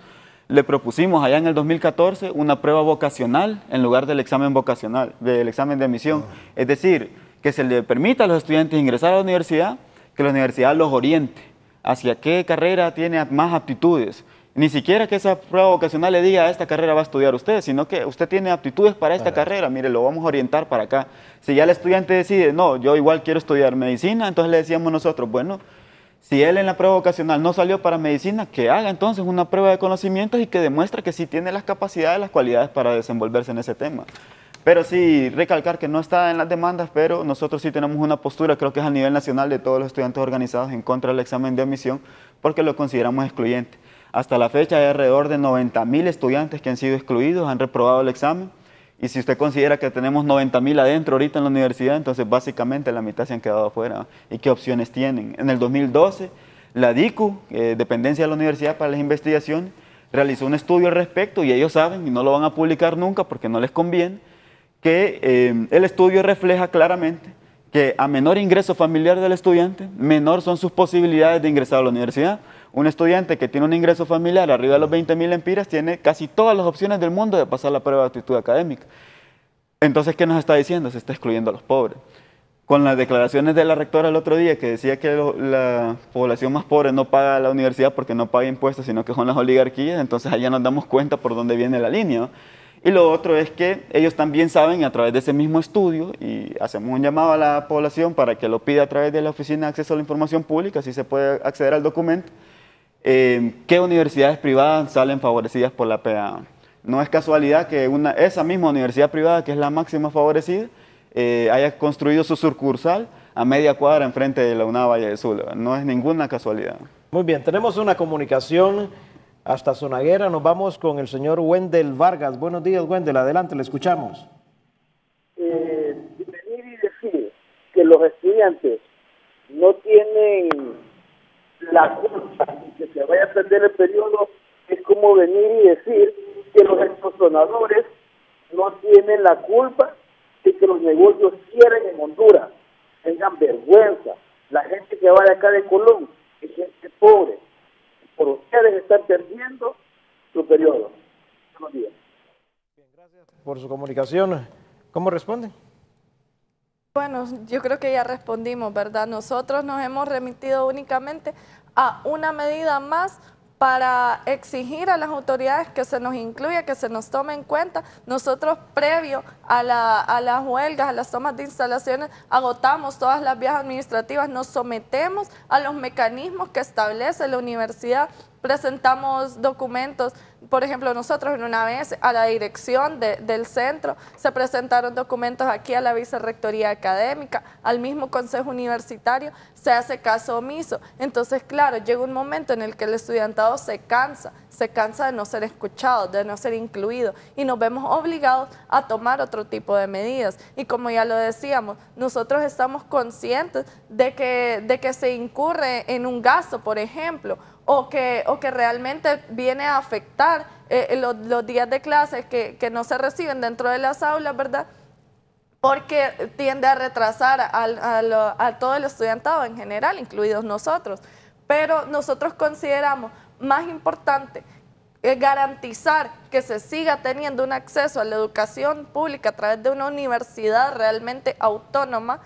le propusimos allá en el 2014 una prueba vocacional en lugar del examen vocacional, del examen de admisión. Ah. Es decir, que se le permita a los estudiantes ingresar a la universidad, que la universidad los oriente hacia qué carrera tiene más aptitudes. Ni siquiera que esa prueba vocacional le diga, a esta carrera va a estudiar usted, sino que usted tiene aptitudes para esta carrera, mire, lo vamos a orientar para acá. Si ya el estudiante decide, no, yo igual quiero estudiar medicina, entonces le decíamos nosotros, bueno, si él en la prueba vocacional no salió para medicina, que haga entonces una prueba de conocimientos y que demuestre que sí tiene las capacidades, las cualidades para desenvolverse en ese tema. Pero sí, recalcar que no está en las demandas, pero nosotros sí tenemos una postura, creo que es a nivel nacional, de todos los estudiantes organizados en contra del examen de admisión, porque lo consideramos excluyente. Hasta la fecha hay alrededor de 90.000 estudiantes que han sido excluidos, han reprobado el examen, y si usted considera que tenemos 90 adentro ahorita en la universidad, entonces básicamente la mitad se han quedado afuera. ¿Y qué opciones tienen? En el 2012, la DICU, eh, Dependencia de la Universidad para las Investigaciones, realizó un estudio al respecto y ellos saben, y no lo van a publicar nunca porque no les conviene, que eh, el estudio refleja claramente que a menor ingreso familiar del estudiante, menor son sus posibilidades de ingresar a la universidad. Un estudiante que tiene un ingreso familiar arriba de los 20.000 mil empiras tiene casi todas las opciones del mundo de pasar la prueba de actitud académica. Entonces, ¿qué nos está diciendo? Se está excluyendo a los pobres. Con las declaraciones de la rectora el otro día que decía que la población más pobre no paga la universidad porque no paga impuestos, sino que son las oligarquías, entonces allá nos damos cuenta por dónde viene la línea. Y lo otro es que ellos también saben a través de ese mismo estudio y hacemos un llamado a la población para que lo pida a través de la Oficina de Acceso a la Información Pública, si se puede acceder al documento, eh, qué universidades privadas salen favorecidas por la PA. No es casualidad que una, esa misma universidad privada, que es la máxima favorecida, eh, haya construido su sucursal a media cuadra enfrente de la UNA Valle de Sur. No es ninguna casualidad. Muy bien, tenemos una comunicación hasta Zonaguera. Nos vamos con el señor Wendel Vargas. Buenos días, Wendel. Adelante, le escuchamos. Eh, venir y decir que los estudiantes no tienen la culpa de que se vaya a perder el periodo es como venir y decir que los extorsionadores no tienen la culpa de que los negocios cierren en Honduras. Tengan vergüenza. La gente que va de acá de Colón es gente pobre por ustedes están perdiendo su periodo. Buenos días. gracias por su comunicación. ¿Cómo responden? Bueno, yo creo que ya respondimos, ¿verdad? Nosotros nos hemos remitido únicamente a una medida más para exigir a las autoridades que se nos incluya, que se nos tome en cuenta. Nosotros, previo a, las huelgas, a las tomas de instalaciones, agotamos todas las vías administrativas, nos sometemos a los mecanismos que establece la universidad, presentamos documentos por ejemplo, nosotros en una vez a la dirección del centro se presentaron documentos aquí a la Vicerrectoría Académica, al mismo Consejo Universitario, se hace caso omiso. Entonces, claro, llega un momento en el que el estudiantado se cansa, se cansa de no ser escuchado, de no ser incluido y nos vemos obligados a tomar otro tipo de medidas. Y como ya lo decíamos, nosotros estamos conscientes de que, de que se incurre en un gasto, por ejemplo, o que, realmente viene a afectar eh, eh, los, días de clases que, no se reciben dentro de las aulas, ¿verdad? Porque tiende a retrasar a, todo el estudiantado en general, incluidos nosotros. Pero nosotros consideramos más importante eh, garantizar que se siga teniendo un acceso a la educación pública a través de una universidad realmente autónoma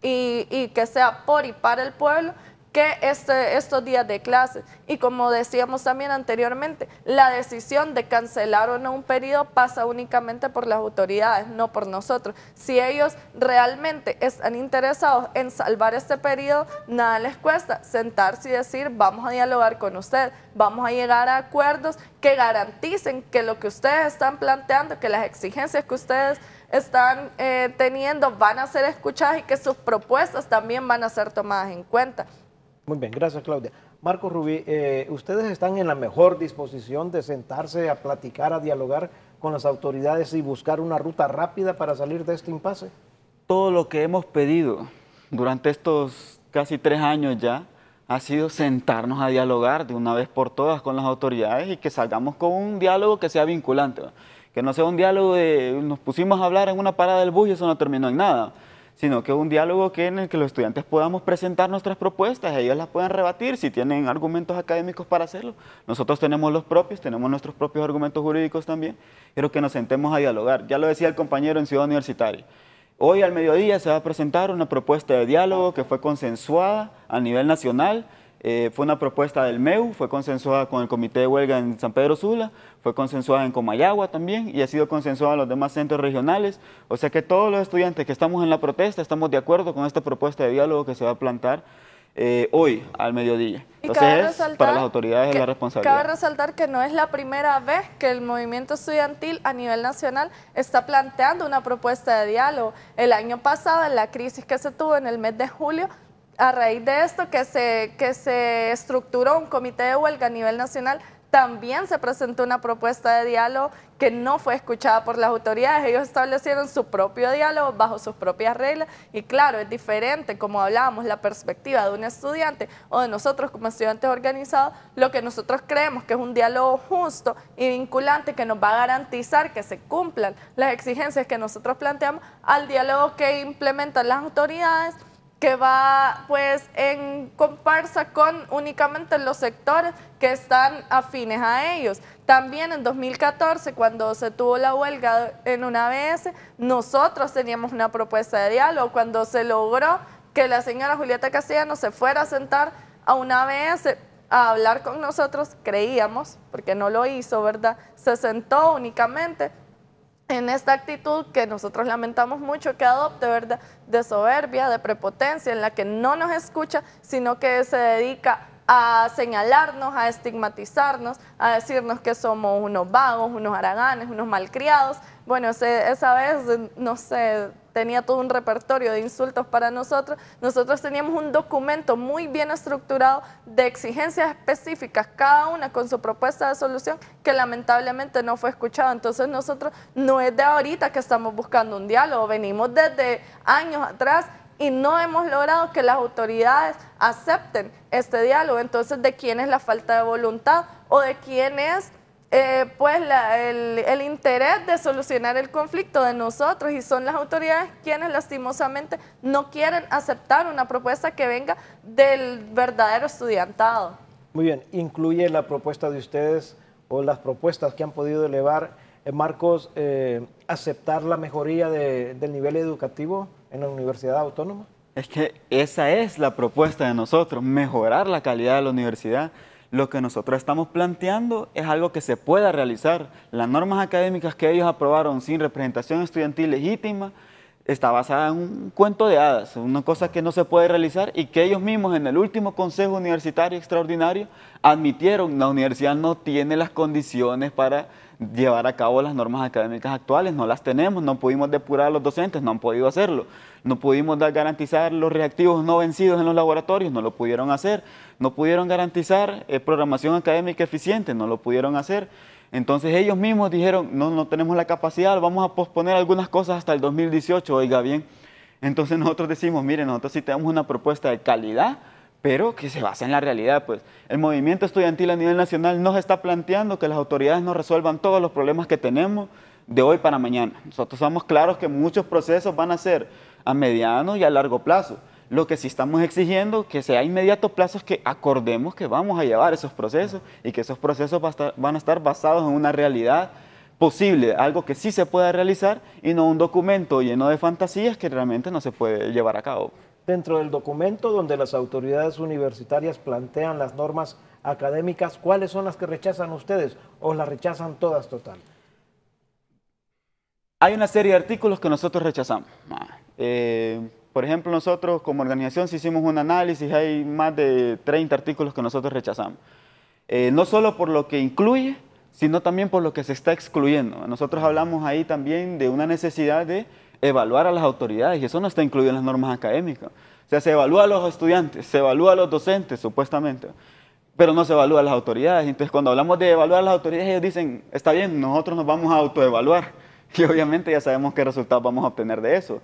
y, que sea por y para el pueblo, que este, estos días de clases y como decíamos también anteriormente, la decisión de cancelar o no un periodo pasa únicamente por las autoridades, no por nosotros. Si ellos realmente están interesados en salvar este periodo, nada les cuesta sentarse y decir, vamos a dialogar con usted, vamos a llegar a acuerdos que garanticen que lo que ustedes están planteando, que las exigencias que ustedes están eh, teniendo van a ser escuchadas y que sus propuestas también van a ser tomadas en cuenta. Muy bien, gracias Claudia. Marco Rubí, eh, ustedes están en la mejor disposición de sentarse a platicar, a dialogar con las autoridades y buscar una ruta rápida para salir de este impasse. Todo lo que hemos pedido durante estos casi tres años ya ha sido sentarnos a dialogar de una vez por todas con las autoridades y que salgamos con un diálogo que sea vinculante, que no sea un diálogo de nos pusimos a hablar en una parada del bus y eso no terminó en nada sino que un diálogo que en el que los estudiantes podamos presentar nuestras propuestas, ellos las puedan rebatir si tienen argumentos académicos para hacerlo. Nosotros tenemos los propios, tenemos nuestros propios argumentos jurídicos también, pero que nos sentemos a dialogar. Ya lo decía el compañero en Ciudad Universitaria. Hoy al mediodía se va a presentar una propuesta de diálogo que fue consensuada a nivel nacional eh, fue una propuesta del MEU, fue consensuada con el Comité de Huelga en San Pedro Sula, fue consensuada en Comayagua también y ha sido consensuada en los demás centros regionales. O sea que todos los estudiantes que estamos en la protesta estamos de acuerdo con esta propuesta de diálogo que se va a plantar eh, hoy al mediodía. Entonces, para las autoridades la responsabilidad. Cabe resaltar que no es la primera vez que el movimiento estudiantil a nivel nacional está planteando una propuesta de diálogo. El año pasado, en la crisis que se tuvo en el mes de julio, a raíz de esto que se, que se estructuró un comité de huelga a nivel nacional, también se presentó una propuesta de diálogo que no fue escuchada por las autoridades. Ellos establecieron su propio diálogo bajo sus propias reglas y claro, es diferente, como hablábamos, la perspectiva de un estudiante o de nosotros como estudiantes organizados, lo que nosotros creemos que es un diálogo justo y vinculante que nos va a garantizar que se cumplan las exigencias que nosotros planteamos al diálogo que implementan las autoridades que va pues en comparsa con únicamente los sectores que están afines a ellos. También en 2014, cuando se tuvo la huelga en una ABS, nosotros teníamos una propuesta de diálogo, cuando se logró que la señora Julieta Castellano se fuera a sentar a una ABS a hablar con nosotros, creíamos, porque no lo hizo, ¿verdad? Se sentó únicamente, en esta actitud que nosotros lamentamos mucho que adopte, ¿verdad? De soberbia, de prepotencia, en la que no nos escucha, sino que se dedica a señalarnos, a estigmatizarnos, a decirnos que somos unos vagos, unos araganes, unos malcriados. Bueno, esa vez, no sé, tenía todo un repertorio de insultos para nosotros. Nosotros teníamos un documento muy bien estructurado de exigencias específicas, cada una con su propuesta de solución, que lamentablemente no fue escuchado. Entonces nosotros no es de ahorita que estamos buscando un diálogo, venimos desde años atrás y no hemos logrado que las autoridades acepten este diálogo. Entonces, ¿de quién es la falta de voluntad o de quién es eh, pues el, interés de solucionar el conflicto de nosotros y son las autoridades quienes lastimosamente no quieren aceptar una propuesta que venga del verdadero estudiantado. Muy bien, ¿incluye la propuesta de ustedes o las propuestas que han podido elevar, eh, Marcos, eh, aceptar la mejoría del nivel educativo en la Universidad Autónoma? Es que esa es la propuesta de nosotros, mejorar la calidad de la universidad lo que nosotros estamos planteando es algo que se pueda realizar. Las normas académicas que ellos aprobaron sin representación estudiantil legítima está basada en un cuento de hadas, una cosa que no se puede realizar y que ellos mismos en el último Consejo Universitario Extraordinario admitieron la universidad no tiene las condiciones para llevar a cabo las normas académicas actuales. No las tenemos, no pudimos depurar a los docentes, no han podido hacerlo. No pudimos garantizar los reactivos no vencidos en los laboratorios, no lo pudieron hacer. No pudieron garantizar eh, programación académica eficiente, no lo pudieron hacer. Entonces ellos mismos dijeron, no, no tenemos la capacidad, vamos a posponer algunas cosas hasta el 2018, oiga bien. Entonces nosotros decimos, miren, nosotros sí tenemos una propuesta de calidad, pero que se basa en la realidad. Pues el movimiento estudiantil a nivel nacional nos está planteando que las autoridades no resuelvan todos los problemas que tenemos de hoy para mañana. Nosotros somos claros que muchos procesos van a ser a mediano y a largo plazo. Lo que sí estamos exigiendo que sea inmediato plazos que acordemos que vamos a llevar esos procesos y que esos procesos van a estar basados en una realidad posible, algo que sí se pueda realizar y no un documento lleno de fantasías que realmente no se puede llevar a cabo dentro del documento donde las autoridades universitarias plantean las normas académicas, ¿cuáles son las que rechazan ustedes o las rechazan todas total? Hay una serie de artículos que nosotros rechazamos. Ah, eh, por ejemplo, nosotros como organización si hicimos un análisis, hay más de 30 artículos que nosotros rechazamos. Eh, no solo por lo que incluye, sino también por lo que se está excluyendo. Nosotros hablamos ahí también de una necesidad de evaluar a las autoridades y eso no está incluido en las normas académicas. O sea, se evalúa a los estudiantes, se evalúa a los docentes, supuestamente, pero no se evalúa a las autoridades. Entonces, cuando hablamos de evaluar a las autoridades, ellos dicen, está bien, nosotros nos vamos a autoevaluar y obviamente ya sabemos qué resultados vamos a obtener de eso.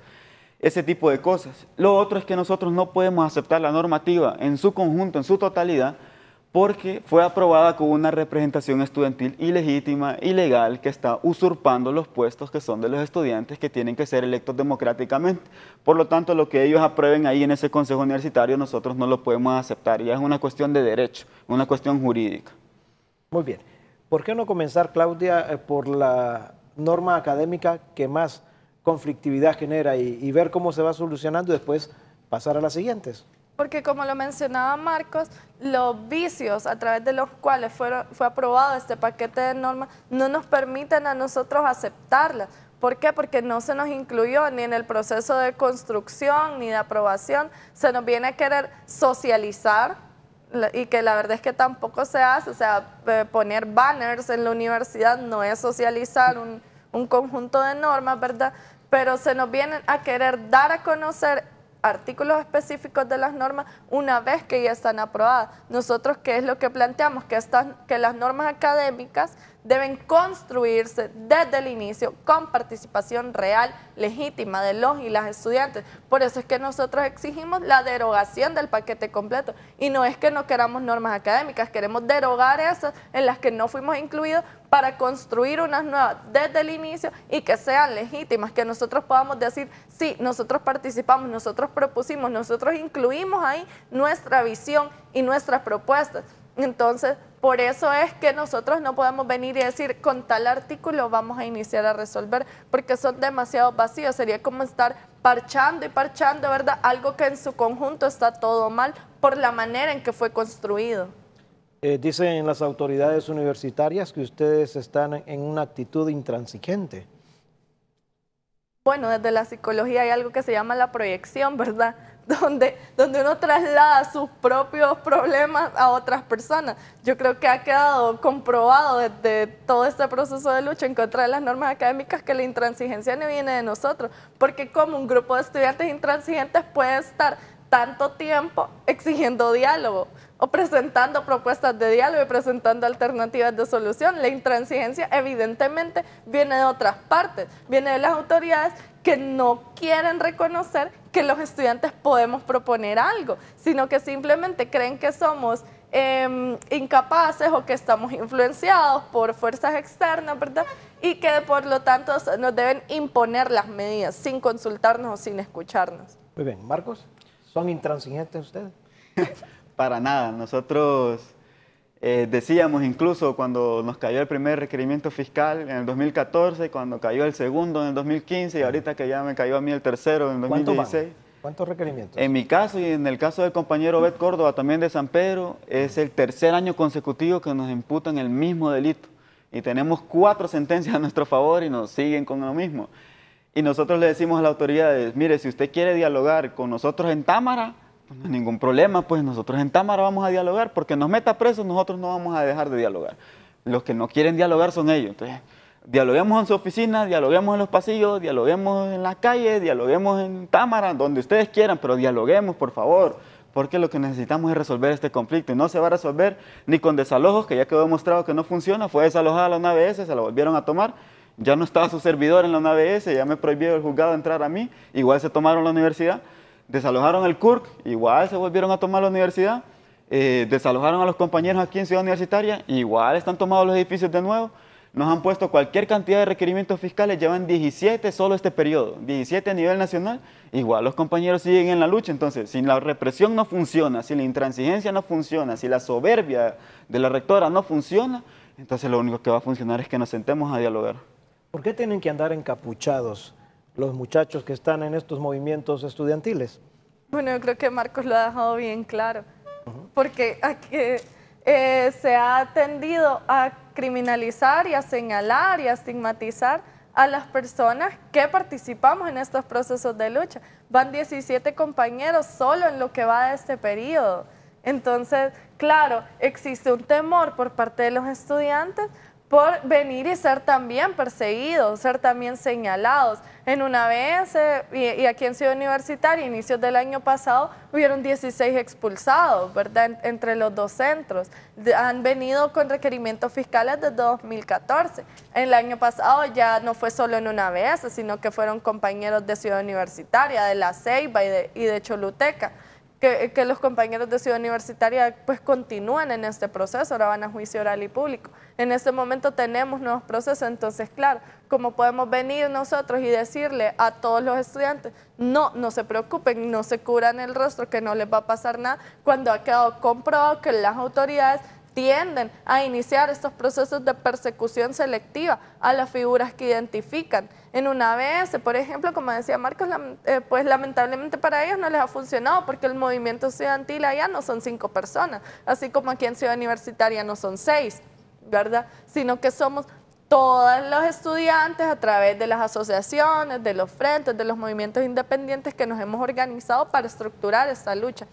Ese tipo de cosas. Lo otro es que nosotros no podemos aceptar la normativa en su conjunto, en su totalidad, porque fue aprobada con una representación estudiantil ilegítima, ilegal, que está usurpando los puestos que son de los estudiantes que tienen que ser electos democráticamente. Por lo tanto, lo que ellos aprueben ahí en ese consejo universitario nosotros no lo podemos aceptar. Y es una cuestión de derecho, una cuestión jurídica. Muy bien. ¿Por qué no comenzar, Claudia, eh, por la norma académica que más conflictividad genera y, y ver cómo se va solucionando y después pasar a las siguientes? porque como lo mencionaba Marcos, los vicios a través de los cuales fue aprobado este paquete de normas no nos permiten a nosotros aceptarlas. ¿Por qué? Porque no se nos incluyó ni en el proceso de construcción ni de aprobación. Se nos viene a querer socializar y que la verdad es que tampoco se hace. O sea, eh, poner banners en la universidad no es socializar un, conjunto de normas, ¿verdad? Pero se nos viene a querer dar a conocer artículos específicos de las normas una vez que ya están aprobadas. Nosotros, ¿qué es lo que planteamos? Que, estas, que las normas académicas deben construirse desde el inicio con participación real, legítima de los y las estudiantes. Por eso es que nosotros exigimos la derogación del paquete completo. Y no es que no queramos normas académicas, queremos derogar esas en las que no fuimos incluidos para construir unas nuevas desde el inicio y que sean legítimas, que nosotros podamos decir, sí, nosotros participamos, nosotros propusimos, nosotros incluimos ahí nuestra visión y nuestras propuestas. Entonces, por eso es que nosotros no podemos venir y decir con tal artículo vamos a iniciar a resolver, porque son demasiado vacíos. Sería como estar parchando y parchando, ¿verdad? Algo que en su conjunto está todo mal por la manera en que fue construido. Eh, dicen las autoridades universitarias que ustedes están en una actitud intransigente. Bueno, desde la psicología hay algo que se llama la proyección, ¿verdad? donde, donde uno traslada sus propios problemas a otras personas. Yo creo que ha quedado comprobado desde todo este proceso de lucha en contra de las normas académicas que la intransigencia no viene de nosotros, porque como un grupo de estudiantes intransigentes puede estar tanto tiempo exigiendo diálogo o presentando propuestas de diálogo y presentando alternativas de solución. La intransigencia evidentemente viene de otras partes, viene de las autoridades que no quieren reconocer que los estudiantes podemos proponer algo, sino que simplemente creen que somos em, incapaces o que estamos influenciados por fuerzas externas, ¿verdad? Y que por lo tanto nos deben imponer las medidas sin consultarnos o sin escucharnos. Muy bien, Marcos, ¿son intransigentes ustedes? Para nada, nosotros eh, decíamos incluso cuando nos cayó el primer requerimiento fiscal en el 2014, cuando cayó el segundo en el 2015 y ahorita que ya me cayó a mí el tercero en el 2016. ¿Cuántos requerimientos? En mi caso y en el caso del compañero Bet Córdoba, también de San Pedro, es el tercer año consecutivo que nos imputan el mismo delito. Y tenemos cuatro sentencias a nuestro favor y nos siguen con lo mismo. Y nosotros le decimos a las autoridades, mire, si usted quiere dialogar con nosotros en Támara, pues ningún problema, pues nosotros en Támara vamos a dialogar, porque nos meta presos, nosotros no vamos a dejar de dialogar. Los que no quieren dialogar son ellos. Entonces, dialoguemos en su oficina, dialoguemos en los pasillos, dialoguemos en la calle, dialoguemos en Támara, donde ustedes quieran, pero dialoguemos, por favor, porque lo que necesitamos es resolver este conflicto y no se va a resolver ni con desalojos, que ya quedó demostrado que no funciona, fue desalojada la nave se la volvieron a tomar, ya no estaba su servidor en la nave ya me prohibió el juzgado entrar a mí, igual se tomaron la universidad. Desalojaron el CURC, igual se volvieron a tomar la universidad. Eh, desalojaron a los compañeros aquí en Ciudad Universitaria, igual están tomados los edificios de nuevo. Nos han puesto cualquier cantidad de requerimientos fiscales, llevan 17 solo este periodo, 17 a nivel nacional. Igual los compañeros siguen en la lucha, entonces si la represión no funciona, si la intransigencia no funciona, si la soberbia de la rectora no funciona, entonces lo único que va a funcionar es que nos sentemos a dialogar. ¿Por qué tienen que andar encapuchados los muchachos que están en estos movimientos estudiantiles? Bueno, yo creo que Marcos lo ha dejado bien claro, porque aquí, eh, se ha tendido a criminalizar y a señalar y a estigmatizar a las personas que participamos en estos procesos de lucha. Van 17 compañeros solo en lo que va de este periodo. Entonces, claro, existe un temor por parte de los estudiantes, por venir y ser también perseguidos, ser también señalados. En una vez, y, aquí en Ciudad Universitaria, inicios del año pasado, hubieron 16 expulsados, ¿verdad?, entre los dos centros. han venido con requerimientos fiscales desde 2014. En el año pasado ya no fue solo en una vez, sino que fueron compañeros de Ciudad Universitaria, de La Ceiba y de Choluteca que, los compañeros de Ciudad Universitaria pues continúan en este proceso, ahora van a juicio oral y público. En este momento tenemos nuevos procesos, entonces claro, ¿cómo podemos venir nosotros y decirle a todos los estudiantes, no, no se preocupen, no se curan el rostro, que no les va a pasar nada, cuando ha quedado comprobado que las autoridades tienden a iniciar estos procesos de persecución selectiva a las figuras que identifican. En una vez, por ejemplo, como decía Marcos, eh, pues lamentablemente para ellos no les ha funcionado porque el movimiento estudiantil allá no son cinco personas, así como aquí en Ciudad Universitaria no son seis, ¿verdad? Sino que somos todos los estudiantes a través de las asociaciones, de los frentes, de los movimientos independientes que nos hemos organizado para estructurar esta lucha.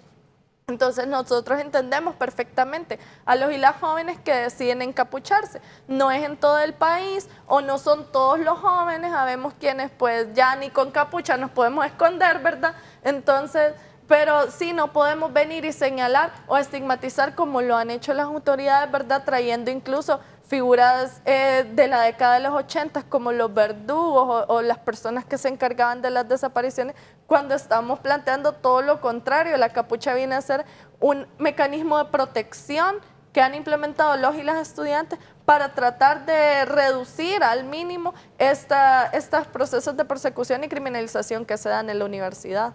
Entonces nosotros entendemos perfectamente a los y las jóvenes que deciden encapucharse. No es en todo el país o no son todos los jóvenes, sabemos quienes pues ya ni con capucha nos podemos esconder, ¿verdad? Entonces, pero sí no podemos venir y señalar o estigmatizar como lo han hecho las autoridades, ¿verdad? Trayendo incluso figuras eh, de la década de los 80 como los verdugos o, las personas que se encargaban de las desapariciones, cuando estamos planteando todo lo contrario. La capucha viene a ser un mecanismo de protección que han implementado los y las estudiantes para tratar de reducir al mínimo estos procesos de persecución y criminalización que se dan en la universidad.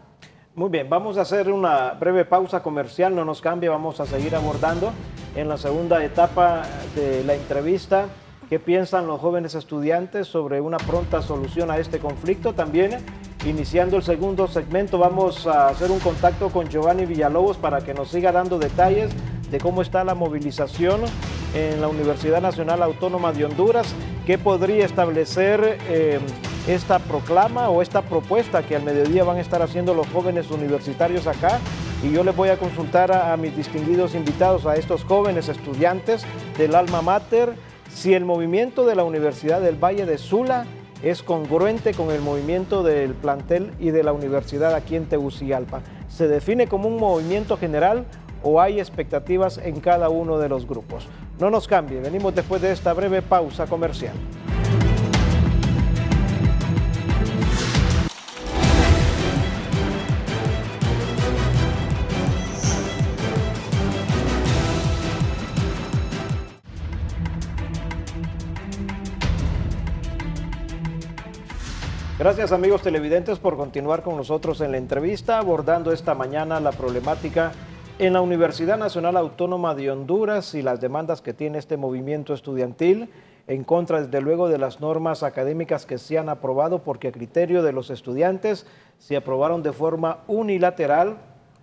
Muy bien, vamos a hacer una breve pausa comercial, no nos cambia, vamos a seguir abordando en la segunda etapa de la entrevista qué piensan los jóvenes estudiantes sobre una pronta solución a este conflicto. También iniciando el segundo segmento vamos a hacer un contacto con Giovanni Villalobos para que nos siga dando detalles de cómo está la movilización en la Universidad Nacional Autónoma de Honduras, qué podría establecer... Eh, esta proclama o esta propuesta que al mediodía van a estar haciendo los jóvenes universitarios acá. Y yo les voy a consultar a, mis distinguidos invitados, a estos jóvenes estudiantes del alma mater, si el movimiento de la Universidad del Valle de Sula es congruente con el movimiento del plantel y de la universidad aquí en Tegucigalpa. ¿Se define como un movimiento general o hay expectativas en cada uno de los grupos? No nos cambie, venimos después de esta breve pausa comercial. Gracias amigos televidentes por continuar con nosotros en la entrevista abordando esta mañana la problemática en la Universidad Nacional Autónoma de Honduras y las demandas que tiene este movimiento estudiantil en contra desde luego de las normas académicas que se han aprobado porque a criterio de los estudiantes se aprobaron de forma unilateral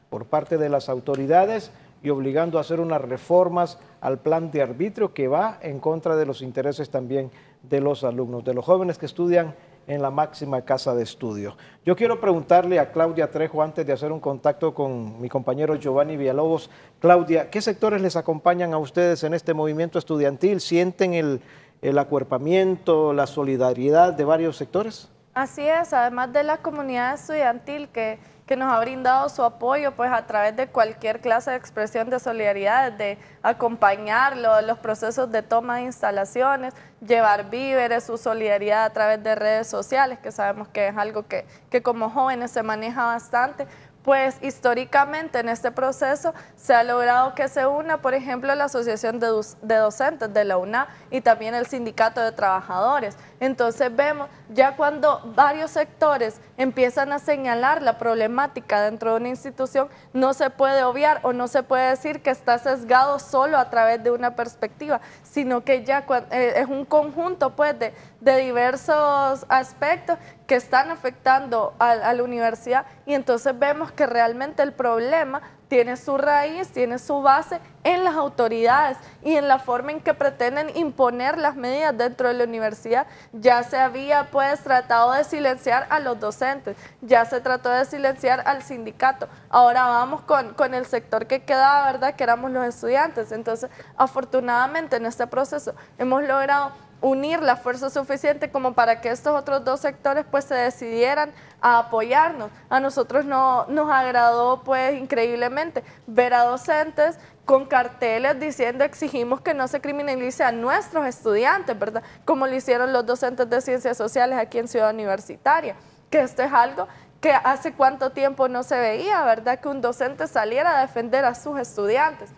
por parte de las autoridades y obligando a hacer unas reformas al plan de arbitrio que va en contra de los intereses también de los alumnos, de los jóvenes que estudian en la máxima casa de estudio. Yo quiero preguntarle a Claudia Trejo antes de hacer un contacto con mi compañero Giovanni Villalobos. Claudia, ¿qué sectores les acompañan a ustedes en este movimiento estudiantil? ¿Sienten el, el acuerpamiento, la solidaridad de varios sectores? Así es, además de la comunidad estudiantil que que nos ha brindado su apoyo pues a través de cualquier clase de expresión de solidaridad, de acompañarlo, los procesos de toma de instalaciones, llevar víveres, su solidaridad a través de redes sociales, que sabemos que es algo que, que como jóvenes se maneja bastante, pues históricamente en este proceso se ha logrado que se una, por ejemplo, la Asociación de, Docentes de la UNA y también el Sindicato de Trabajadores. Entonces vemos ya cuando varios sectores empiezan a señalar la problemática dentro de una institución, no se puede obviar o no se puede decir que está sesgado solo a través de una perspectiva, sino que ya eh, es un conjunto pues, de, diversos aspectos que están afectando a la universidad y entonces vemos que realmente el problema tiene su raíz, tiene su base en las autoridades y en la forma en que pretenden imponer las medidas dentro de la universidad. Ya se había pues tratado de silenciar a los docentes, ya se trató de silenciar al sindicato. Ahora vamos con, el sector que quedaba, ¿verdad? Que éramos los estudiantes. Entonces, afortunadamente en este proceso hemos logrado unir la fuerza suficiente como para que estos otros dos sectores pues se decidieran a apoyarnos. A nosotros no, nos agradó pues increíblemente ver a docentes con carteles diciendo exigimos que no se criminalice a nuestros estudiantes, ¿verdad? Como lo hicieron los docentes de ciencias sociales aquí en Ciudad Universitaria, que esto es algo que hace cuánto tiempo no se veía, ¿verdad? Que un docente saliera a defender a sus estudiantes.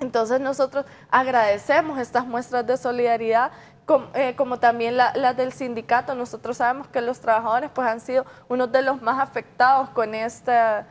Entonces nosotros agradecemos estas muestras de solidaridad eh, como, también las del sindicato. Nosotros sabemos que los trabajadores pues, han sido uno de los más afectados con esta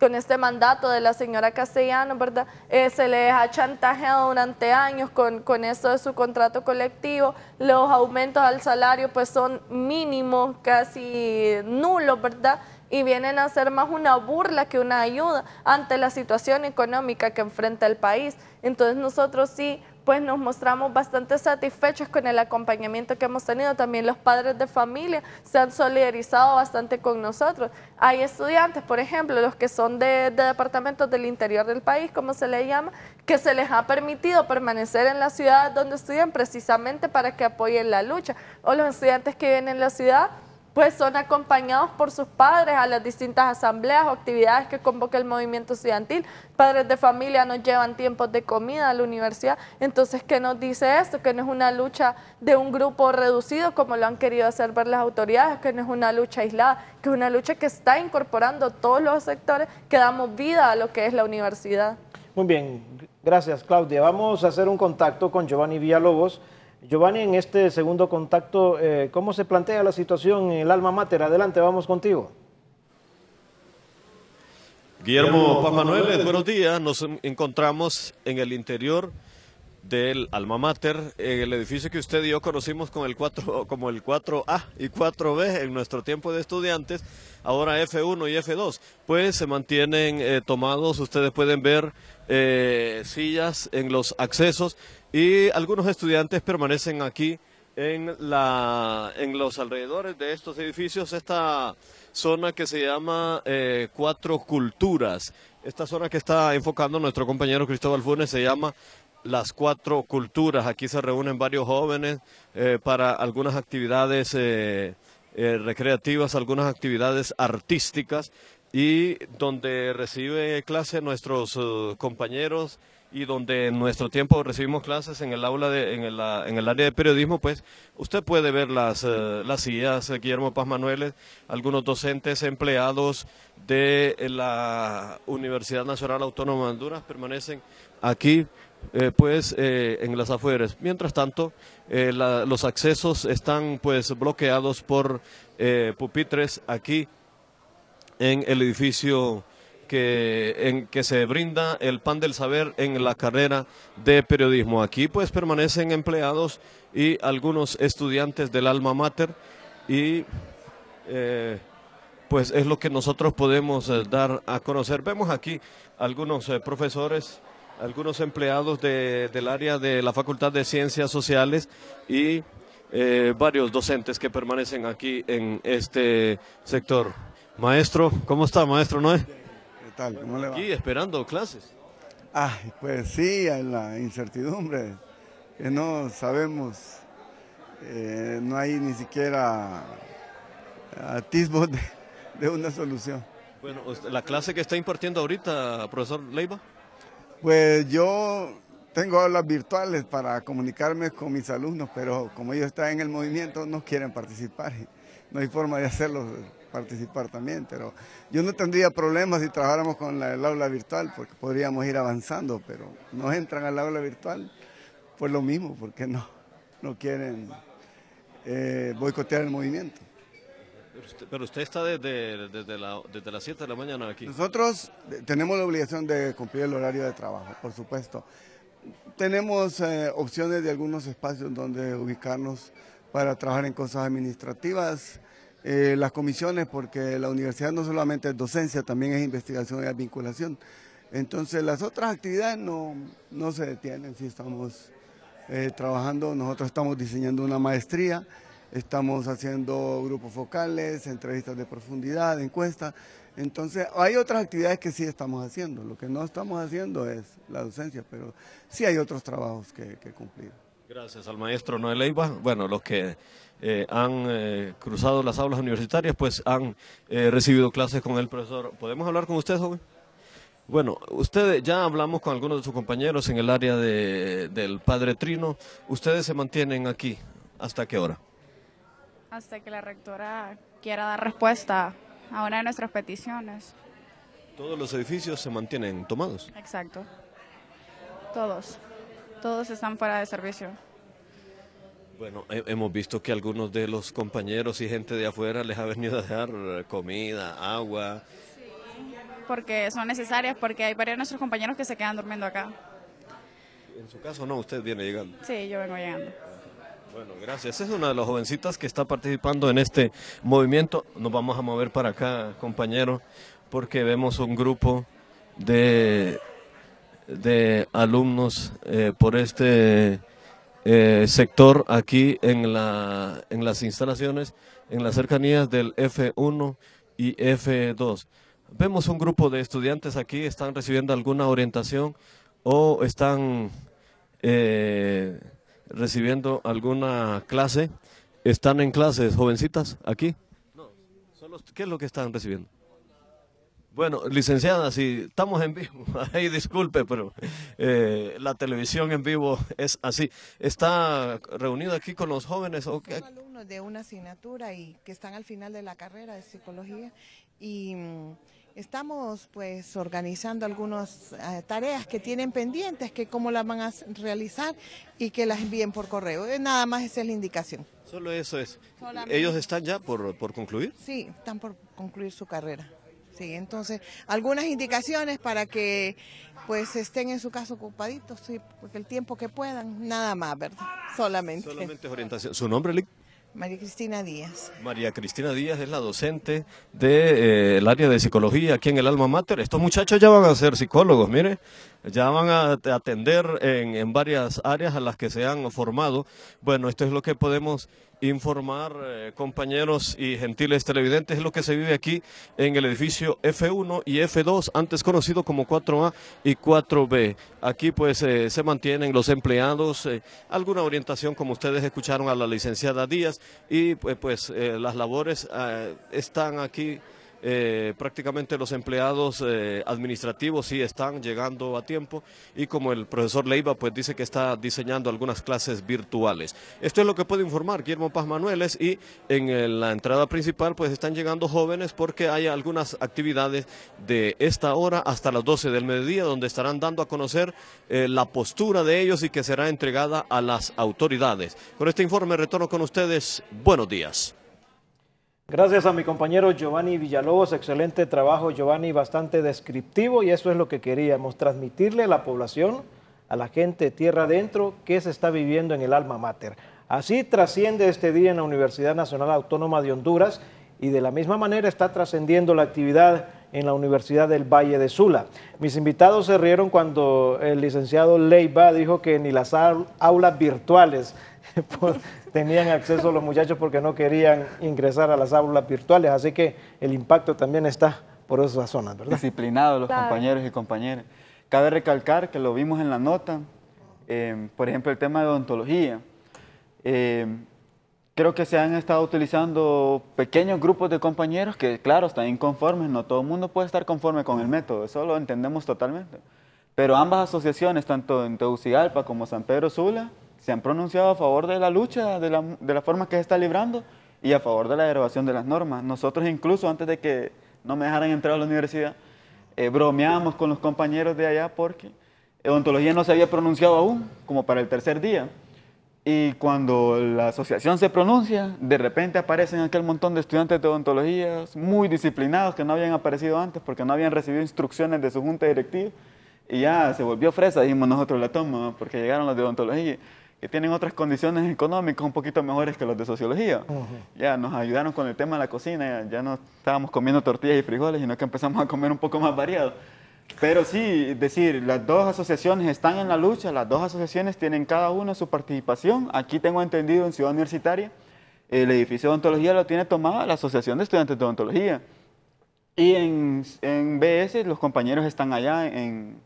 con este mandato de la señora Castellano, ¿verdad? Eh, se les ha chantajeado durante años con, con esto de su contrato colectivo, los aumentos al salario pues son mínimos, casi nulos, ¿verdad? Y vienen a ser más una burla que una ayuda ante la situación económica que enfrenta el país. Entonces nosotros sí pues nos mostramos bastante satisfechos con el acompañamiento que hemos tenido. También los padres de familia se han solidarizado bastante con nosotros. Hay estudiantes, por ejemplo, los que son de, departamentos del interior del país, como se le llama, que se les ha permitido permanecer en la ciudad donde estudian precisamente para que apoyen la lucha. O los estudiantes que viven en la ciudad pues son acompañados por sus padres a las distintas asambleas o actividades que convoca el movimiento estudiantil. Padres de familia nos llevan tiempos de comida a la universidad. Entonces, ¿qué nos dice esto? Que no es una lucha de un grupo reducido como lo han querido hacer ver las autoridades, que no es una lucha aislada, que es una lucha que está incorporando todos los sectores que damos vida a lo que es la universidad. Muy bien, gracias Claudia. Vamos a hacer un contacto con Giovanni Villalobos, Giovanni, en este segundo contacto, eh, ¿cómo se plantea la situación en el alma mater? Adelante, vamos contigo. Guillermo Paz Manuel, buenos días. Nos encontramos en el interior del Alma Mater, el edificio que usted y yo conocimos con el 4, como el 4A y 4B en nuestro tiempo de estudiantes, ahora F1 y F2, pues se mantienen eh, tomados, ustedes pueden ver eh, sillas en los accesos, y algunos estudiantes permanecen aquí en, la, en los alrededores de estos edificios, esta zona que se llama eh, Cuatro Culturas. Esta zona que está enfocando nuestro compañero Cristóbal Funes se llama Las Cuatro Culturas. Aquí se reúnen varios jóvenes eh, para algunas actividades eh, recreativas, algunas actividades artísticas y donde recibe clase nuestros compañeros y donde en nuestro tiempo recibimos clases en el aula de, en, el, ah, en el área de periodismo, pues usted puede ver las, eh, las sillas, eh, Guillermo Paz Manuel, algunos docentes empleados de eh, la Universidad Nacional Autónoma de Honduras permanecen aquí pues en las afueras. Mientras tanto, los accesos están pues bloqueados por pupitres aquí en el edificio que, en que se brinda el pan del saber en la carrera de periodismo. Aquí pues permanecen empleados y algunos estudiantes del alma mater y eh, pues es lo que nosotros podemos eh, dar a conocer. Vemos aquí algunos eh, profesores, algunos empleados del área de la Facultad de Ciencias Sociales y varios docentes que permanecen aquí en este sector. Maestro, ¿cómo está, maestro Noé? tal? Aquí esperando clases. Ay, ah, pues sí, hay la incertidumbre, que no sabemos, eh, no hay ni siquiera atisbos de, una solución. Bueno, ¿la clase que está impartiendo ahorita, profesor Leiva? Pues yo tengo aulas virtuales para comunicarme con mis alumnos, pero como ellos están en el movimiento, no quieren participar, no hay forma de hacerlo participar también, pero yo no tendría problemas si trabajáramos con el aula virtual, porque podríamos ir avanzando, pero no entran al aula virtual pues lo mismo, porque no, no quieren eh, boicotear el movimiento. Pero usted está desde, desde, las 7 de la mañana aquí. Nosotros eh, tenemos la obligación de cumplir el horario de trabajo, por supuesto. Tenemos eh, opciones de algunos espacios donde ubicarnos para trabajar en cosas administrativas, eh, las comisiones, porque la universidad no solamente es docencia, también es investigación y vinculación. Entonces las otras actividades no, no se detienen, si estamos eh, trabajando, nosotros estamos diseñando una maestría, estamos haciendo grupos focales, entrevistas de profundidad, encuestas, entonces, hay otras actividades que sí estamos haciendo. Lo que no estamos haciendo es la docencia, pero sí hay otros trabajos que cumplir. Gracias al maestro Noel Leiva. Bueno, los que eh, han eh, cruzado las aulas universitarias, pues han eh, recibido clases con el profesor. ¿Podemos hablar con usted, joven? Bueno, ustedes ya hablamos con algunos de sus compañeros en el área del Padre Trino. ¿Ustedes se mantienen aquí? ¿Hasta qué hora? Hasta que la rectora quiera dar respuesta a una de nuestras peticiones. ¿Todos los edificios se mantienen tomados? Exacto. Todos. Todos están fuera de servicio. Bueno, hemos visto que algunos de los compañeros y gente de afuera les ha venido a dejar eh, comida, agua. Sí, porque son necesarias, porque hay varios de nuestros compañeros que se quedan durmiendo acá. En su caso no, usted viene llegando. Sí, yo vengo llegando. Bueno, gracias. Es una de las jovencitas que está participando en este movimiento. Nos vamos a mover para acá, compañero, porque vemos un grupo de, de alumnos eh, por este eh, sector aquí en, la, en las instalaciones, en las cercanías del F1 y F2. Vemos un grupo de estudiantes aquí, están recibiendo alguna orientación o están eh, recibiendo alguna clase. ¿Están en clases jovencitas aquí? No, ¿qué es lo que están recibiendo? Bueno, licenciada, si estamos en vivo, ahí disculpe, pero eh, la televisión en vivo es así. ¿Está reunido aquí con los jóvenes? o alumnos de una asignatura y que están al final de la carrera de psicología y mm, estamos pues organizando algunas eh, tareas que tienen pendientes, que cómo las van a realizar y que las envíen por correo. Eh, nada más esa es la indicación. Solo eso es. ¿Ellos están ya por, por concluir? Sí, están por concluir su carrera. Sí, entonces, algunas indicaciones para que pues estén en su caso ocupaditos, porque el tiempo que puedan, nada más, ¿verdad? Solamente. Solamente es orientación. ¿Su nombre, Lic? María Cristina Díaz. María Cristina Díaz es la docente del de, eh, el área de psicología aquí en el Alma Mater. Estos muchachos ya van a ser psicólogos, mire. Ya van a atender en, varias áreas a las que se han formado. Bueno, esto es lo que podemos informar, eh, compañeros y gentiles televidentes, es lo que se vive aquí en el edificio F1 y F2, antes conocido como 4A y 4B. Aquí pues eh, se mantienen los empleados, eh, alguna orientación como ustedes escucharon a la licenciada Díaz y pues, pues las labores están aquí. Eh, prácticamente los empleados eh, administrativos sí están llegando a tiempo y como el profesor Leiva pues dice que está diseñando algunas clases virtuales. Esto es lo que puede informar Guillermo Paz Manueles y en la entrada principal pues están llegando jóvenes porque hay algunas actividades de esta hora hasta las 12 del mediodía donde estarán dando a conocer eh, la postura de ellos y que será entregada a las autoridades. Con este informe retorno con ustedes. Buenos días. Gracias a mi compañero Giovanni Villalobos, excelente trabajo Giovanni, bastante descriptivo y eso es lo que queríamos, transmitirle a la población, a la gente tierra adentro, que se está viviendo en el alma mater. Así trasciende este día en la Universidad Nacional Autónoma de Honduras y de la misma manera está trascendiendo la actividad en la Universidad del Valle de Sula. Mis invitados se rieron cuando el licenciado Leiva dijo que ni las aulas virtuales tenían acceso los muchachos porque no querían ingresar a las aulas virtuales. Así que el impacto también está por esas zonas, ¿verdad? Disciplinados los compañeros y compañeras. Cabe recalcar que lo vimos en la nota, em, por ejemplo, el tema de odontología. Em, creo que se han estado utilizando pequeños grupos de compañeros que, claro, están inconformes, no todo el mundo puede estar conforme con el método, eso lo entendemos totalmente. Pero ambas asociaciones, tanto en Tegucigalpa como San Pedro Sula, se han pronunciado a favor de la lucha, de la, de la forma que se está librando y a favor de la derogación de las normas. Nosotros incluso antes de que no me dejaran entrar a la universidad, eh, bromeamos con los compañeros de allá porque odontología no se había pronunciado aún, como para el tercer día. Y cuando la asociación se pronuncia, de repente aparecen aquel montón de estudiantes de odontología muy disciplinados que no habían aparecido antes porque no habían recibido instrucciones de su junta directiva. Y ya se volvió fresa, dijimos nosotros la toma, porque llegaron los de odontología tienen otras condiciones económicas un poquito mejores que los de sociología. Ya nos ayudaron con el tema de la cocina, ya, no estábamos comiendo tortillas y frijoles, sino que empezamos a comer un poco más variado. Pero sí, es decir, las dos asociaciones están en la lucha, las dos asociaciones tienen cada una su participación. Aquí tengo entendido en Ciudad Universitaria, el edificio de odontología lo tiene tomada la Asociación de Estudiantes de Odontología. Y en, en BS los compañeros están allá en,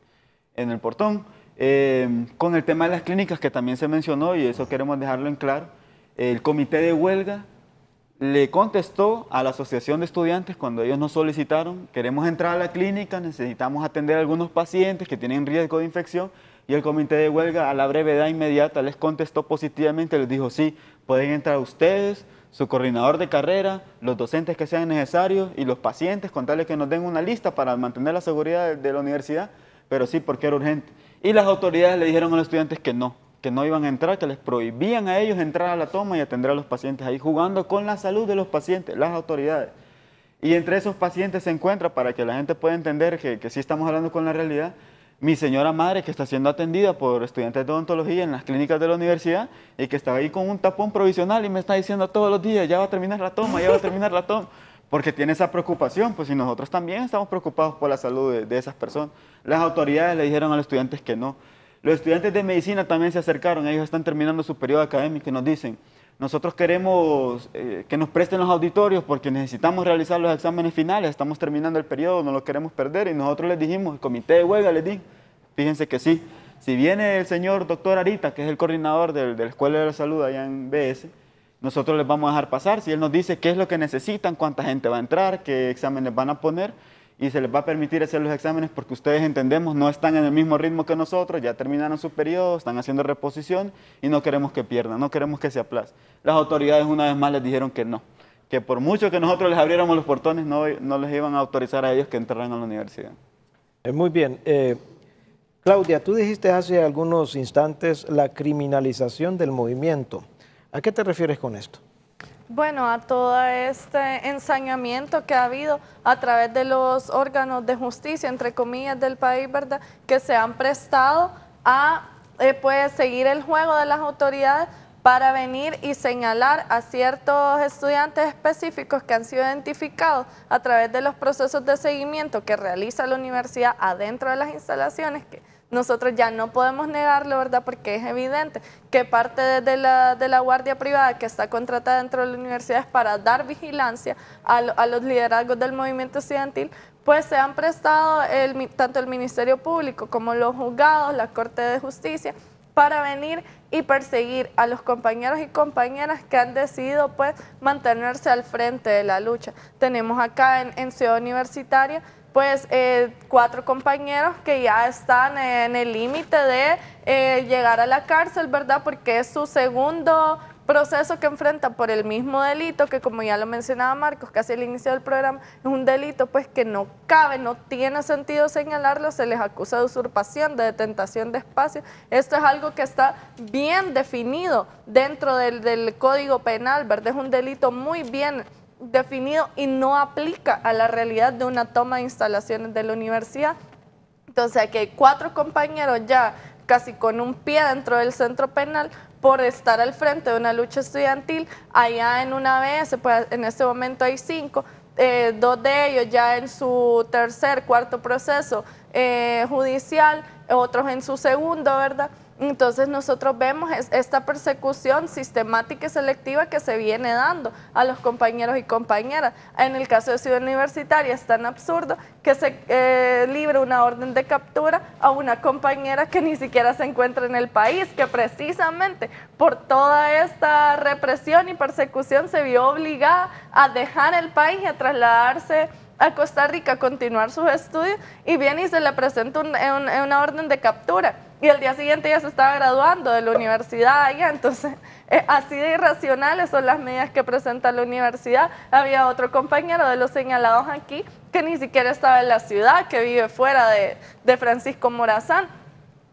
en el portón. Em, con el tema de las clínicas que también se mencionó y eso queremos dejarlo en claro, el comité de huelga le contestó a la asociación de estudiantes cuando ellos nos solicitaron, queremos entrar a la clínica, necesitamos atender a algunos pacientes que tienen riesgo de infección y el comité de huelga a la brevedad inmediata les contestó positivamente, les dijo sí, pueden entrar ustedes, su coordinador de carrera, los docentes que sean necesarios y los pacientes, contarles que nos den una lista para mantener la seguridad de la universidad, pero sí porque era urgente. Y las autoridades le dijeron a los estudiantes que no, que no iban a entrar, que les prohibían a ellos entrar a la toma y atender a los pacientes ahí, jugando con la salud de los pacientes, las autoridades. Y entre esos pacientes se encuentra, para que la gente pueda entender que, que sí estamos hablando con la realidad, mi señora madre que está siendo atendida por estudiantes de odontología en las clínicas de la universidad y que estaba ahí con un tapón provisional y me está diciendo todos los días, ya va a terminar la toma, ya va a terminar la toma porque tiene esa preocupación, pues si nosotros también estamos preocupados por la salud de, esas personas. Las autoridades le dijeron a los estudiantes que no. Los estudiantes de medicina también se acercaron, ellos están terminando su periodo académico y nos dicen, nosotros queremos eh, que nos presten los auditorios porque necesitamos realizar los exámenes finales, estamos terminando el periodo, no lo queremos perder y nosotros les dijimos, el comité de huelga les dijo, fíjense que sí, si viene el señor doctor Arita, que es el coordinador de, de la Escuela de la Salud allá en BS, nosotros les vamos a dejar pasar. Si él nos dice qué es lo que necesitan, cuánta gente va a entrar, qué exámenes van a poner, y se les va a permitir hacer los exámenes porque ustedes entendemos, no están en el mismo ritmo que nosotros, ya terminaron su periodo, están haciendo reposición y no queremos que pierdan, no queremos que se aplace. Las autoridades una vez más les dijeron que no, que por mucho que nosotros les abriéramos los portones, no, no les iban a autorizar a ellos que entraran a la universidad. Eh, muy bien. Eh, Claudia, tú dijiste hace algunos instantes la criminalización del movimiento. ¿A qué te refieres con esto? Bueno, a todo este ensañamiento que ha habido a través de los órganos de justicia, entre comillas, del país, ¿verdad? Que se han prestado a eh, pues, seguir el juego de las autoridades para venir y señalar a ciertos estudiantes específicos que han sido identificados a través de los procesos de seguimiento que realiza la universidad adentro de las instalaciones, que nosotros ya no podemos negarlo, ¿verdad? Porque es evidente que parte de, la, guardia privada que está contratada dentro de la universidad es para dar vigilancia a, los liderazgos del movimiento estudiantil, pues se han prestado tanto el Ministerio Público como los juzgados, la Corte de Justicia, para venir y perseguir a los compañeros y compañeras que han decidido pues mantenerse al frente de la lucha. Tenemos acá en, en Ciudad Universitaria pues eh, cuatro compañeros que ya están en el límite de eh, llegar a la cárcel, ¿verdad? Porque es su segundo proceso que enfrenta por el mismo delito, que como ya lo mencionaba Marcos casi al inicio del programa, es un delito pues que no cabe, no tiene sentido señalarlo, se les acusa de usurpación, de detentación de espacio. Esto es algo que está bien definido dentro del, del Código Penal, ¿verdad? Es un delito muy bien definido y no aplica a la realidad de una toma de instalaciones de la universidad. Entonces aquí hay cuatro compañeros ya casi con un pie dentro del centro penal por estar al frente de una lucha estudiantil allá en una vez, pues, en este momento hay cinco, eh, dos de ellos ya en su tercer, cuarto proceso eh, judicial, otros en su segundo, ¿verdad? Entonces nosotros vemos esta persecución sistemática y selectiva que se viene dando a los compañeros y compañeras. En el caso de Ciudad Universitaria es tan absurdo que se eh, libre una orden de captura a una compañera que ni siquiera se encuentra en el país, que precisamente por toda esta represión y persecución se vio obligada a dejar el país y a trasladarse a Costa Rica a continuar sus estudios y viene y se le presenta una orden de captura. Y el día siguiente ya se estaba graduando de la universidad allá, entonces eh, así de irracionales son las medidas que presenta la universidad. Había otro compañero de los señalados aquí que ni siquiera estaba en la ciudad, que vive fuera de, de Francisco Morazán.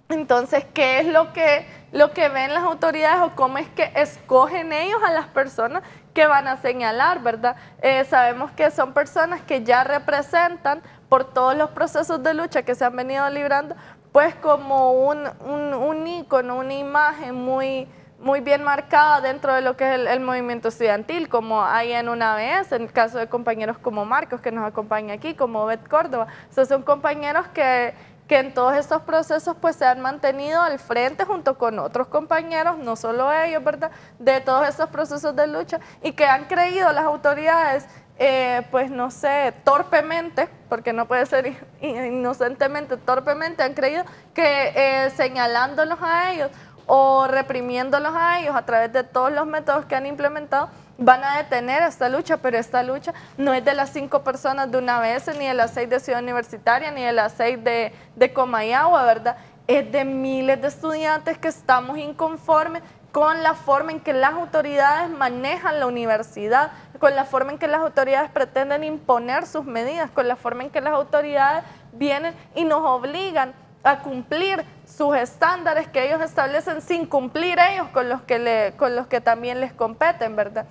Entonces, ¿qué es lo que, lo que ven las autoridades o cómo es que escogen ellos a las personas que van a señalar, ¿verdad? Eh, sabemos que son personas que ya representan por todos los procesos de lucha que se han venido librando, pues como un, un, ícono, una imagen muy, muy bien marcada dentro de lo que es el, movimiento estudiantil, como hay en una vez, en el caso de compañeros como Marcos, que nos acompaña aquí, como Bet Córdoba. O son compañeros que que en todos estos procesos pues se han mantenido al frente junto con otros compañeros, no solo ellos, ¿verdad?, de todos estos procesos de lucha y que han creído las autoridades, eh, pues no sé, torpemente, porque no puede ser inocentemente, torpemente han creído que eh, señalándolos a ellos o reprimiéndolos a ellos a través de todos los métodos que han implementado, van a detener esta lucha, pero esta lucha no es de las cinco personas de una vez, ni de las seis de Ciudad Universitaria, ni de las seis de, Comayagua, ¿verdad? Es de miles de estudiantes que estamos inconformes con la forma en que las autoridades manejan la universidad, con la forma en que las autoridades pretenden imponer sus medidas, con la forma en que las autoridades vienen y nos obligan a cumplir sus estándares que ellos establecen sin cumplir ellos con los que, con los que también les competen, ¿verdad?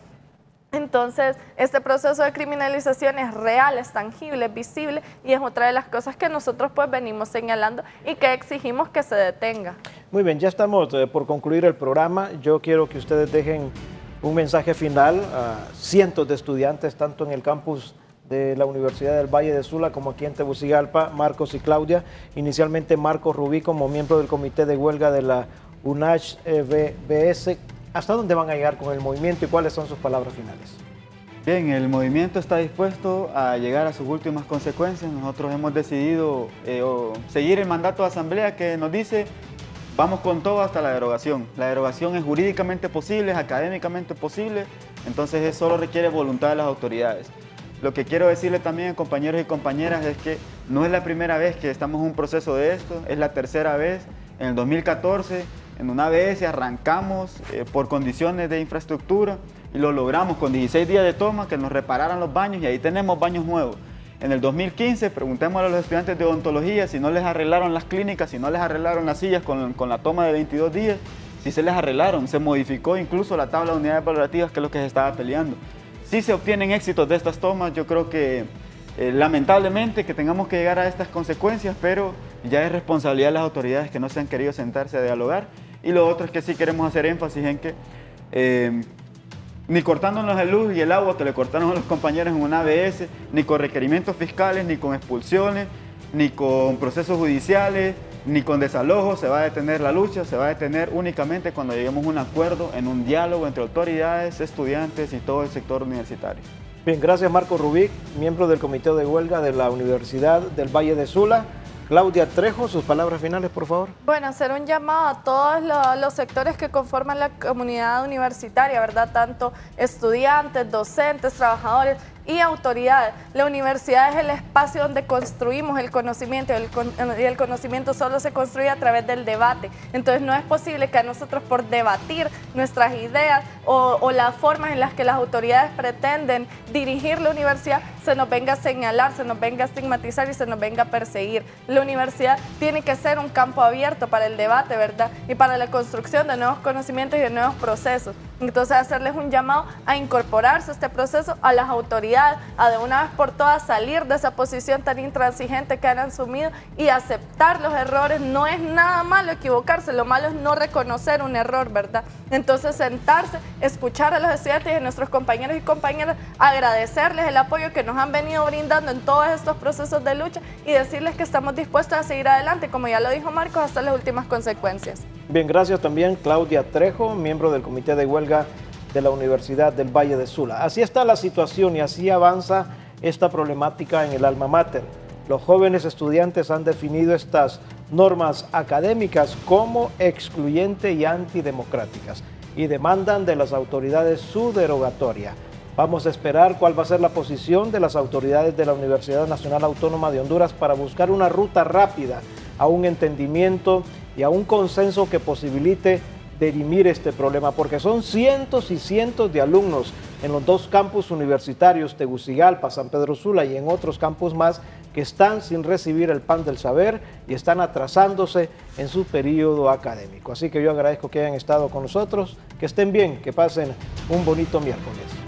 Entonces, este proceso de criminalización es real, es tangible, es visible y es otra de las cosas que nosotros pues venimos señalando y que exigimos que se detenga. Muy bien, ya estamos eh, por concluir el programa. Yo quiero que ustedes dejen un mensaje final a cientos de estudiantes, tanto en el campus de la Universidad del Valle de Sula como aquí en Tegucigalpa, Marcos y Claudia. Inicialmente Marcos Rubí como miembro del comité de huelga de la UNACH-BBS. ¿Hasta dónde van a llegar con el movimiento y cuáles son sus palabras finales? Bien, el movimiento está dispuesto a llegar a sus últimas consecuencias. Nosotros hemos decidido eh, seguir el mandato de asamblea que nos dice vamos con todo hasta la derogación. La derogación es jurídicamente posible, es académicamente posible, entonces eso solo requiere voluntad de las autoridades. Lo que quiero decirle también, compañeros y compañeras, es que no es la primera vez que estamos en un proceso de esto, es la tercera vez. En el 2014 en una vez arrancamos eh, por condiciones de infraestructura y lo logramos con 16 días de toma que nos repararan los baños y ahí tenemos baños nuevos. En el 2015 preguntémosle a los estudiantes de odontología si no les arreglaron las clínicas, si no les arreglaron las sillas con, la toma de 22 días, si se les arreglaron, se modificó incluso la tabla de unidades valorativas que es lo que se estaba peleando. Si se obtienen éxitos de estas tomas, yo creo que eh, lamentablemente que tengamos que llegar a estas consecuencias, pero ya es responsabilidad de las autoridades que no se han querido sentarse a dialogar y lo otro es que sí queremos hacer énfasis en que eh, ni cortándonos el luz y el agua que le cortaron a los compañeros en un ABS, ni con requerimientos fiscales, ni con expulsiones, ni con procesos judiciales, ni con desalojos, se va a detener la lucha, se va a detener únicamente cuando lleguemos a un acuerdo en un diálogo entre autoridades, estudiantes y todo el sector universitario. Bien, gracias Marco Rubí, miembro del Comité de Huelga de la Universidad del Valle de Sula. Claudia Trejo, sus palabras finales, por favor. Bueno, hacer un llamado a todos los, sectores que conforman la comunidad universitaria, ¿verdad? Tanto estudiantes, docentes, trabajadores y autoridades. La universidad es el espacio donde construimos el conocimiento y el, el conocimiento solo se construye a través del debate. Entonces no es posible que a nosotros por debatir nuestras ideas o, las formas en las que las autoridades pretenden dirigir la universidad se nos venga a señalar, se nos venga a estigmatizar y se nos venga a perseguir. La universidad tiene que ser un campo abierto para el debate, ¿verdad? Y para la construcción de nuevos conocimientos y de nuevos procesos. Entonces, hacerles un llamado a incorporarse a este proceso, a las autoridades, a de una vez por todas salir de esa posición tan intransigente que han asumido y aceptar los errores. No es nada malo equivocarse, lo malo es no reconocer un error, ¿verdad? Entonces, sentarse escuchar a los estudiantes y a nuestros compañeros y compañeras, agradecerles el apoyo que nos han venido brindando en todos estos procesos de lucha y decirles que estamos dispuestos a seguir adelante, como ya lo dijo Marcos, hasta las últimas consecuencias. Bien, gracias también Claudia Trejo, miembro del Comité de Huelga de la Universidad del Valle de Sula. Así está la situación y así avanza esta problemática en el alma mater. Los jóvenes estudiantes han definido estas normas académicas como excluyentes y antidemocráticas y demandan de las autoridades su derogatoria. Vamos a esperar cuál va a ser la posición de las autoridades de la Universidad Nacional Autónoma de Honduras para buscar una ruta rápida a un entendimiento y a un consenso que posibilite dirimir este problema, porque son cientos y cientos de alumnos en los dos campus universitarios, Tegucigalpa, San Pedro Sula y en otros campus más, que están sin recibir el pan del saber y están atrasándose en su periodo académico. Así que yo agradezco que hayan estado con nosotros, que estén bien, que pasen un bonito miércoles.